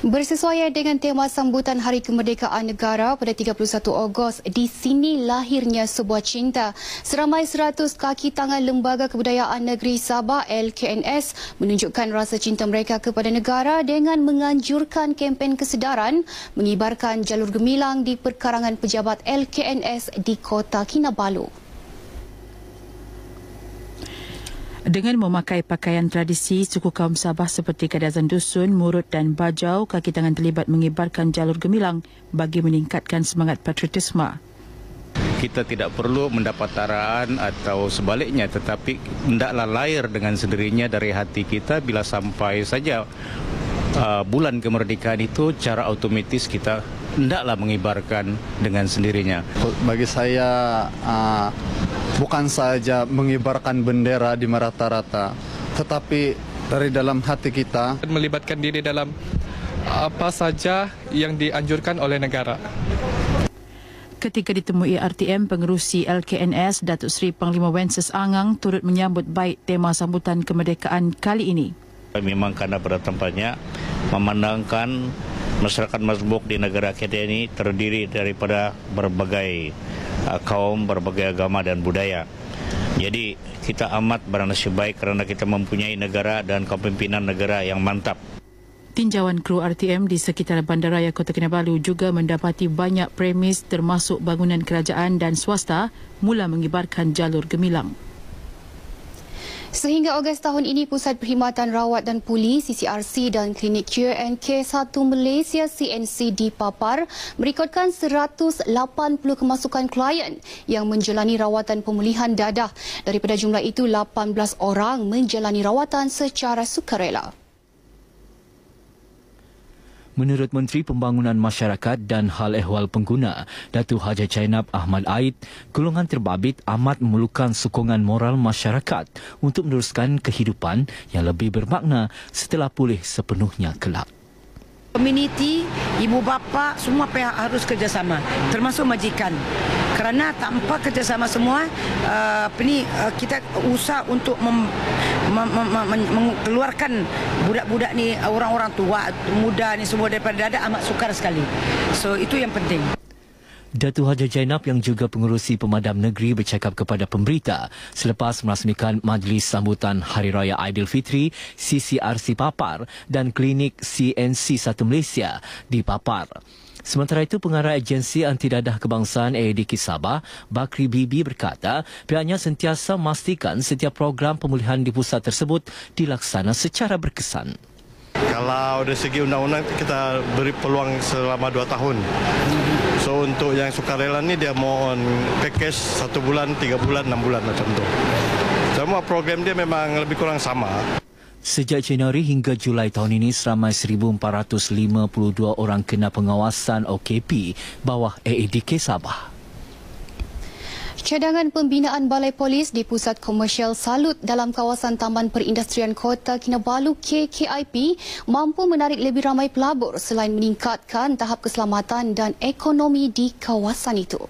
Bersesuaian dengan tema sambutan Hari Kemerdekaan Negara pada 31 Ogos, di sini lahirnya sebuah cinta. Seramai 100 kaki tangan Lembaga Kebudayaan Negeri Sabah LKNS menunjukkan rasa cinta mereka kepada negara dengan menganjurkan kempen kesedaran mengibarkan jalur gemilang di perkarangan pejabat LKNS di Kota Kinabalu. Dengan memakai pakaian tradisi, suku kaum Sabah seperti Kadazan Dusun, Murut dan Bajau kaki tangan terlibat mengibarkan jalur gemilang bagi meningkatkan semangat patriotisme. Kita tidak perlu mendapat taraan atau sebaliknya tetapi hendaklah lahir dengan sendirinya dari hati kita bila sampai saja uh, bulan kemerdekaan itu cara otomatis kita hendaklah mengibarkan dengan sendirinya. Bagi saya uh, bukan saja mengibarkan bendera di merata-rata, tetapi dari dalam hati kita melibatkan diri dalam apa saja yang dianjurkan oleh negara. Ketika ditemui RTM, pengerusi LKNS Datuk Seri Panglima Wences Angang turut menyambut baik tema sambutan kemerdekaan kali ini. Memang karena pada tempatnya memandangkan masyarakat mazmuk di negara kita ini terdiri daripada berbagai Uh, kaum berbagai agama dan budaya. Jadi kita amat bernasib baik kerana kita mempunyai negara dan kepimpinan negara yang mantap. Tinjauan kru RTM di sekitar Bandaraya Kota Kinabalu juga mendapati banyak premis termasuk bangunan kerajaan dan swasta mula mengibarkan jalur gemilang. Sehingga Ogos tahun ini, Pusat Perkhidmatan Rawat dan Puli CCRC dan Klinik Q&K 1 Malaysia CNC di Papar merekodkan 180 kemasukan klien yang menjalani rawatan pemulihan dadah. Daripada jumlah itu, 18 orang menjalani rawatan secara sukarela. Menurut Menteri Pembangunan Masyarakat dan Hal Ehwal Pengguna, Datu Haja Chainab Ahmad Aid, golongan terbabit amat memerlukan sokongan moral masyarakat untuk meneruskan kehidupan yang lebih bermakna setelah pulih sepenuhnya kelak. Komuniti, ibu bapa, semua pihak harus kerjasama, termasuk majikan. Kerana tanpa kerjasama semua, uh, eh, ini uh, eh, kita usah untuk mem, mengeluarkan budak-budak ni orang-orang tua muda ni semua daripada dada amat sukar sekali. So itu yang penting. Datu Haja Jainab yang juga pengurusi pemadam negeri bercakap kepada pemberita selepas merasmikan Majlis Sambutan Hari Raya Aidilfitri CCRC Papar dan Klinik CNC Satu Malaysia di Papar. Sementara itu, pengarah agensi anti dadah kebangsaan AADK Sabah, Bakri Bibi berkata, pihaknya sentiasa memastikan setiap program pemulihan di pusat tersebut dilaksana secara berkesan. Kalau dari segi undang-undang kita beri peluang selama dua tahun. So untuk yang sukarela ni dia mohon package satu bulan, tiga bulan, enam bulan macam tu. Semua program dia memang lebih kurang sama. Sejak Januari hingga Julai tahun ini, seramai 1,452 orang kena pengawasan OKP bawah AADK Sabah. Cadangan pembinaan balai polis di Pusat Komersial Salut dalam kawasan Taman Perindustrian Kota Kinabalu KKIP mampu menarik lebih ramai pelabur selain meningkatkan tahap keselamatan dan ekonomi di kawasan itu.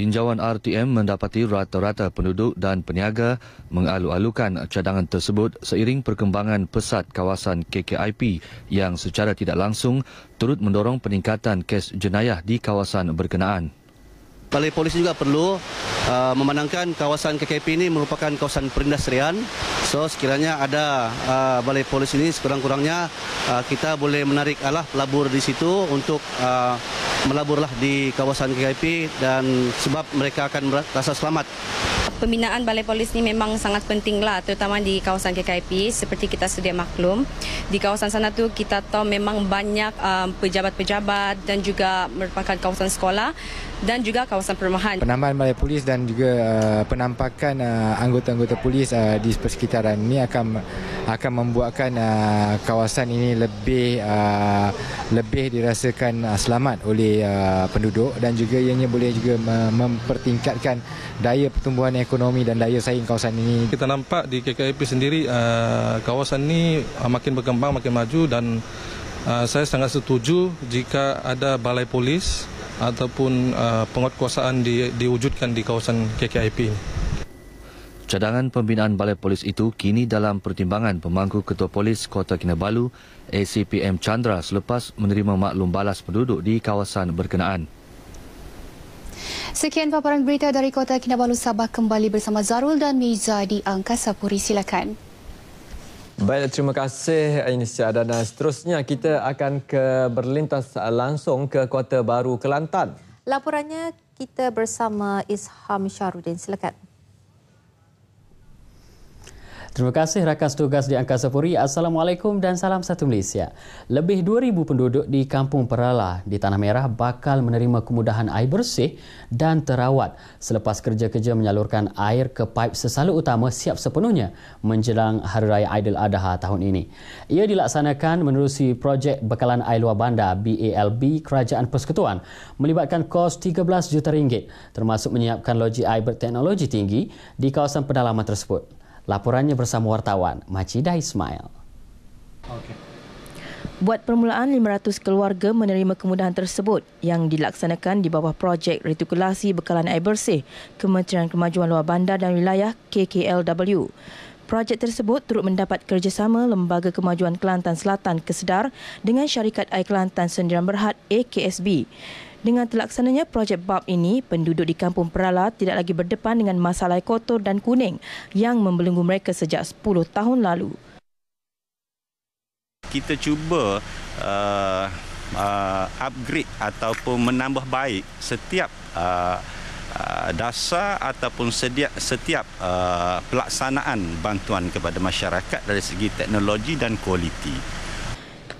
Tinjauan RTM mendapati rata-rata penduduk dan peniaga mengalu-alukan cadangan tersebut seiring perkembangan pesat kawasan KKIP yang secara tidak langsung turut mendorong peningkatan kes jenayah di kawasan berkenaan balai polis juga perlu uh, memandangkan kawasan KKP ini merupakan kawasan perindustrian, serian. So sekiranya ada uh, balai polis ini sekurang-kurangnya uh, kita boleh menarik alah pelabur di situ untuk uh, melaburlah di kawasan KKP dan sebab mereka akan merasa selamat pembinaan balai polis ini memang sangat pentinglah terutama di kawasan KKP seperti kita sedia maklum. Di kawasan sana tu kita tahu memang banyak um, pejabat-pejabat dan juga merupakan kawasan sekolah dan juga kawasan perumahan. Penambahan balai polis dan juga uh, penampakan uh, anggota-anggota polis uh, di persekitaran ini akan akan membuatkan uh, kawasan ini lebih uh, lebih dirasakan uh, selamat oleh uh, penduduk dan juga ianya boleh juga mempertingkatkan daya pertumbuhan ekonomi ekonomi dan daya saing kawasan ini. Kita nampak di KKIP sendiri uh, kawasan ini uh, makin berkembang, makin maju dan uh, saya sangat setuju jika ada balai polis ataupun uh, penguatkuasaan di, diwujudkan di kawasan KKIP ini. Cadangan pembinaan balai polis itu kini dalam pertimbangan pemangku ketua polis Kota Kinabalu, ACPM Chandra selepas menerima maklum balas penduduk di kawasan berkenaan. Sekian paparan berita dari Kota Kinabalu Sabah kembali bersama Zarul dan Miza di Angkasa Puri. Silakan. Baik, terima kasih Inisya dan seterusnya kita akan ke berlintas langsung ke Kota Baru Kelantan. Laporannya kita bersama Isham Syarudin. Silakan. Terima kasih rakan tugas di Angkasa Puri. Assalamualaikum dan salam satu Malaysia. Lebih 2,000 penduduk di Kampung Perala di Tanah Merah bakal menerima kemudahan air bersih dan terawat selepas kerja-kerja menyalurkan air ke pipe sesalur utama siap sepenuhnya menjelang Hari Raya Aidil Adha tahun ini. Ia dilaksanakan menerusi projek bekalan air luar bandar BALB Kerajaan Persekutuan melibatkan kos 13 juta ringgit termasuk menyiapkan loji air berteknologi tinggi di kawasan pedalaman tersebut. Laporannya bersama wartawan Macidah Ismail. Buat permulaan, 500 keluarga menerima kemudahan tersebut yang dilaksanakan di bawah projek retikulasi bekalan air bersih Kementerian Kemajuan Luar Bandar dan Wilayah KKLW. Projek tersebut turut mendapat kerjasama Lembaga Kemajuan Kelantan Selatan Kesedar dengan Syarikat Air Kelantan Sendirian Berhad AKSB. Dengan terlaksananya projek BAP ini, penduduk di kampung Perala tidak lagi berdepan dengan masalah kotor dan kuning yang membelenggu mereka sejak 10 tahun lalu. Kita cuba uh, uh, upgrade ataupun menambah baik setiap uh, uh, dasar ataupun setiap, setiap uh, pelaksanaan bantuan kepada masyarakat dari segi teknologi dan kualiti.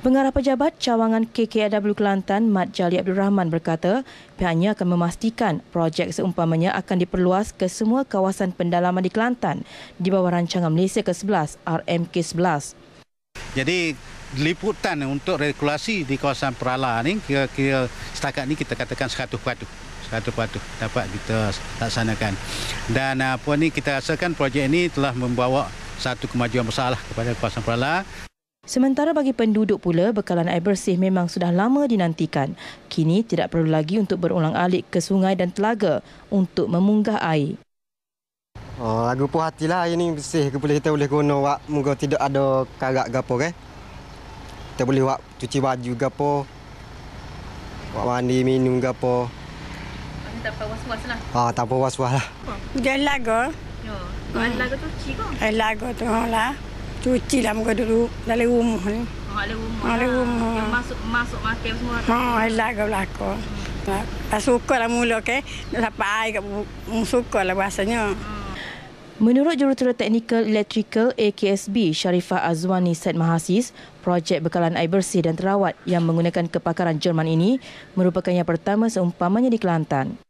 Pengarah Pejabat Cawangan KKRW Kelantan Mat Jali Abdul Rahman berkata pihaknya akan memastikan projek seumpamanya akan diperluas ke semua kawasan pendalaman di Kelantan di bawah rancangan Malaysia ke-11 RMK-11. Jadi liputan untuk regulasi di kawasan Perala ini kira-kira setakat ini kita katakan 100 padu satu patu dapat kita laksanakan. Dan apa ni kita rasakan projek ini telah membawa satu kemajuan besarlah kepada kawasan Perala. Sementara bagi penduduk pula, bekalan air bersih memang sudah lama dinantikan. Kini tidak perlu lagi untuk berulang-alik ke sungai dan telaga untuk memunggah air. Oh, lagu puas hatilah air ini bersih. Boleh kita boleh guna wak. Moga tidak ada karak gapo ke. Eh? Kita boleh wak cuci baju gapo. Wak mandi minum gapo. Tanpa was-was lah. Ah, tanpa was-was lah. Dia lagu. Ya. Lagu tu cik kok? Eh, lagu tu ha lah. Cuci lah muka dulu. lalu rumah ni. Oh, dalam rumah. Ah, lah. rumah. masuk, masuk makan semua. Oh, lah. ha, ah, elak ke belakang. Hmm. Tak suka lah mula, okey? Nak sampai air kat bu- mm, suka lah bahasanya. Hmm. Menurut Jurutera Teknikal Electrical AKSB Sharifah Azwani Said Mahasis, projek bekalan air bersih dan terawat yang menggunakan kepakaran Jerman ini merupakan yang pertama seumpamanya di Kelantan.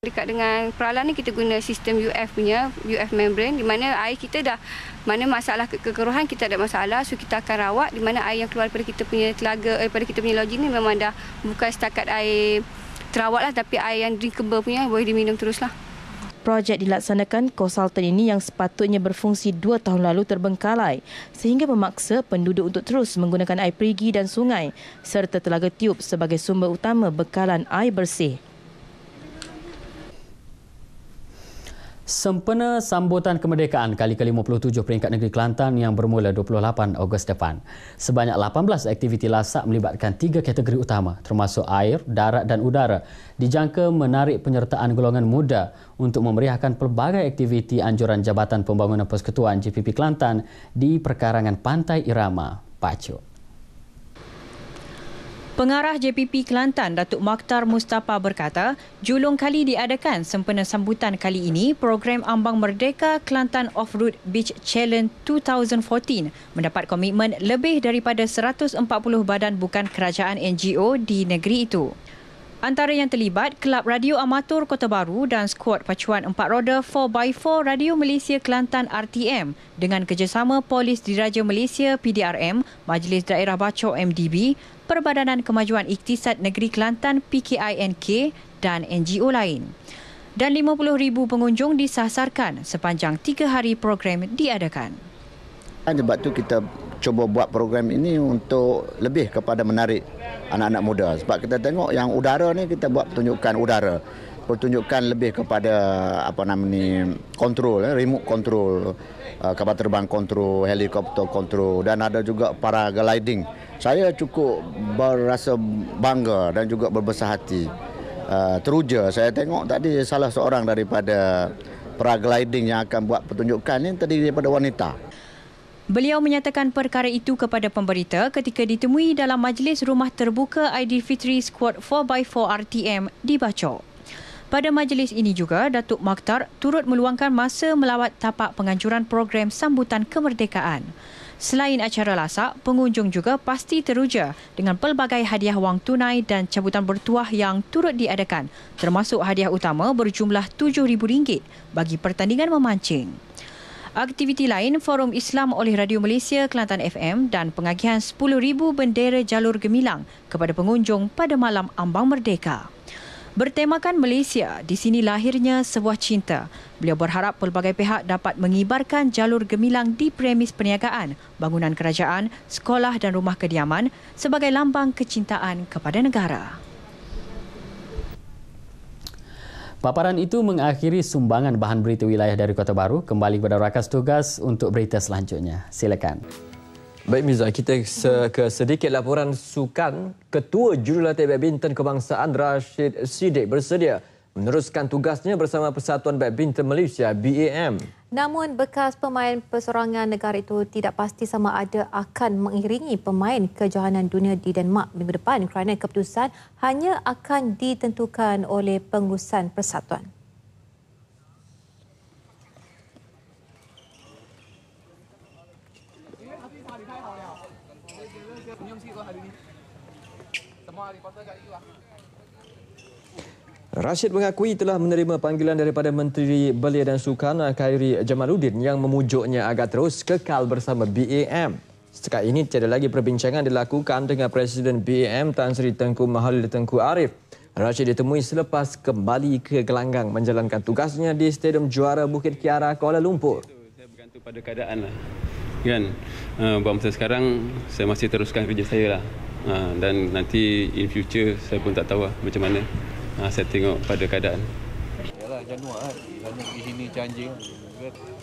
Dekat dengan peralatan ni kita guna sistem UF punya, UF membrane di mana air kita dah, mana masalah kekeruhan kita ada masalah so kita akan rawat di mana air yang keluar daripada kita punya telaga, eh, daripada kita punya login ni memang dah bukan setakat air terawat lah tapi air yang drinkable punya boleh diminum terus lah. Projek dilaksanakan konsultan ini yang sepatutnya berfungsi dua tahun lalu terbengkalai sehingga memaksa penduduk untuk terus menggunakan air perigi dan sungai serta telaga tiup sebagai sumber utama bekalan air bersih. sempena sambutan kemerdekaan kali ke-57 peringkat negeri Kelantan yang bermula 28 Ogos depan. Sebanyak 18 aktiviti lasak melibatkan tiga kategori utama termasuk air, darat dan udara dijangka menarik penyertaan golongan muda untuk memeriahkan pelbagai aktiviti anjuran Jabatan Pembangunan Persekutuan JPP Kelantan di perkarangan Pantai Irama, Pacu. Pengarah JPP Kelantan Datuk Maktar Mustafa berkata, julung kali diadakan sempena sambutan kali ini program Ambang Merdeka Kelantan Off-Road Beach Challenge 2014 mendapat komitmen lebih daripada 140 badan bukan kerajaan NGO di negeri itu. Antara yang terlibat, Kelab Radio Amatur Kota Baru dan skuad pacuan empat roda 4x4 Radio Malaysia Kelantan RTM dengan kerjasama Polis Diraja Malaysia PDRM, Majlis Daerah Baco MDB, Perbadanan Kemajuan Iktisad Negeri Kelantan PKINK dan NGO lain. Dan 50,000 pengunjung disasarkan sepanjang tiga hari program diadakan. Sebab tu kita cuba buat program ini untuk lebih kepada menarik anak-anak muda. Sebab kita tengok yang udara ni kita buat pertunjukan udara. Pertunjukan lebih kepada apa nama ni kontrol, eh, remote kontrol, uh, kapal terbang kontrol, helikopter kontrol dan ada juga para gliding. Saya cukup berasa bangga dan juga berbesar hati. Uh, teruja saya tengok tadi salah seorang daripada para gliding yang akan buat pertunjukan ini terdiri daripada wanita. Beliau menyatakan perkara itu kepada pemberita ketika ditemui dalam majlis rumah terbuka Aidilfitri Squad 4x4 RTM di Bacok. Pada majlis ini juga, Datuk Maktar turut meluangkan masa melawat tapak penganjuran program sambutan kemerdekaan. Selain acara lasak, pengunjung juga pasti teruja dengan pelbagai hadiah wang tunai dan cabutan bertuah yang turut diadakan, termasuk hadiah utama berjumlah RM7,000 bagi pertandingan memancing. Aktiviti lain Forum Islam oleh Radio Malaysia Kelantan FM dan pengagihan 10,000 bendera jalur gemilang kepada pengunjung pada malam Ambang Merdeka. Bertemakan Malaysia, di sini lahirnya sebuah cinta. Beliau berharap pelbagai pihak dapat mengibarkan jalur gemilang di premis perniagaan, bangunan kerajaan, sekolah dan rumah kediaman sebagai lambang kecintaan kepada negara. Paparan itu mengakhiri sumbangan bahan berita wilayah dari Kota Baru. Kembali kepada rakas tugas untuk berita selanjutnya. Silakan. Baik Miza, kita se ke sedikit laporan sukan. Ketua Jurulatih Badminton Kebangsaan Rashid Sidik bersedia meneruskan tugasnya bersama Persatuan Badminton Malaysia BAM. Namun bekas pemain persorangan negara itu tidak pasti sama ada akan mengiringi pemain kejohanan dunia di Denmark minggu depan kerana keputusan hanya akan ditentukan oleh pengurusan persatuan. Rashid mengakui telah menerima panggilan daripada Menteri Belia dan Sukan Khairi Jamaluddin yang memujuknya agar terus kekal bersama BAM. Setakat ini tiada lagi perbincangan dilakukan dengan Presiden BAM Tan Sri Tengku Mahalil Tengku Arif. Rashid ditemui selepas kembali ke gelanggang menjalankan tugasnya di Stadium Juara Bukit Kiara, Kuala Lumpur. Saya bergantung pada keadaan. Lah. Kan? Uh, buat masa sekarang, saya masih teruskan kerja saya. Lah. Eh, dan nanti in future, saya pun tak tahu lah macam mana. Ha, saya tengok pada keadaan. Yalah, jangan buat. Jangan pergi sini, canjing. Kan.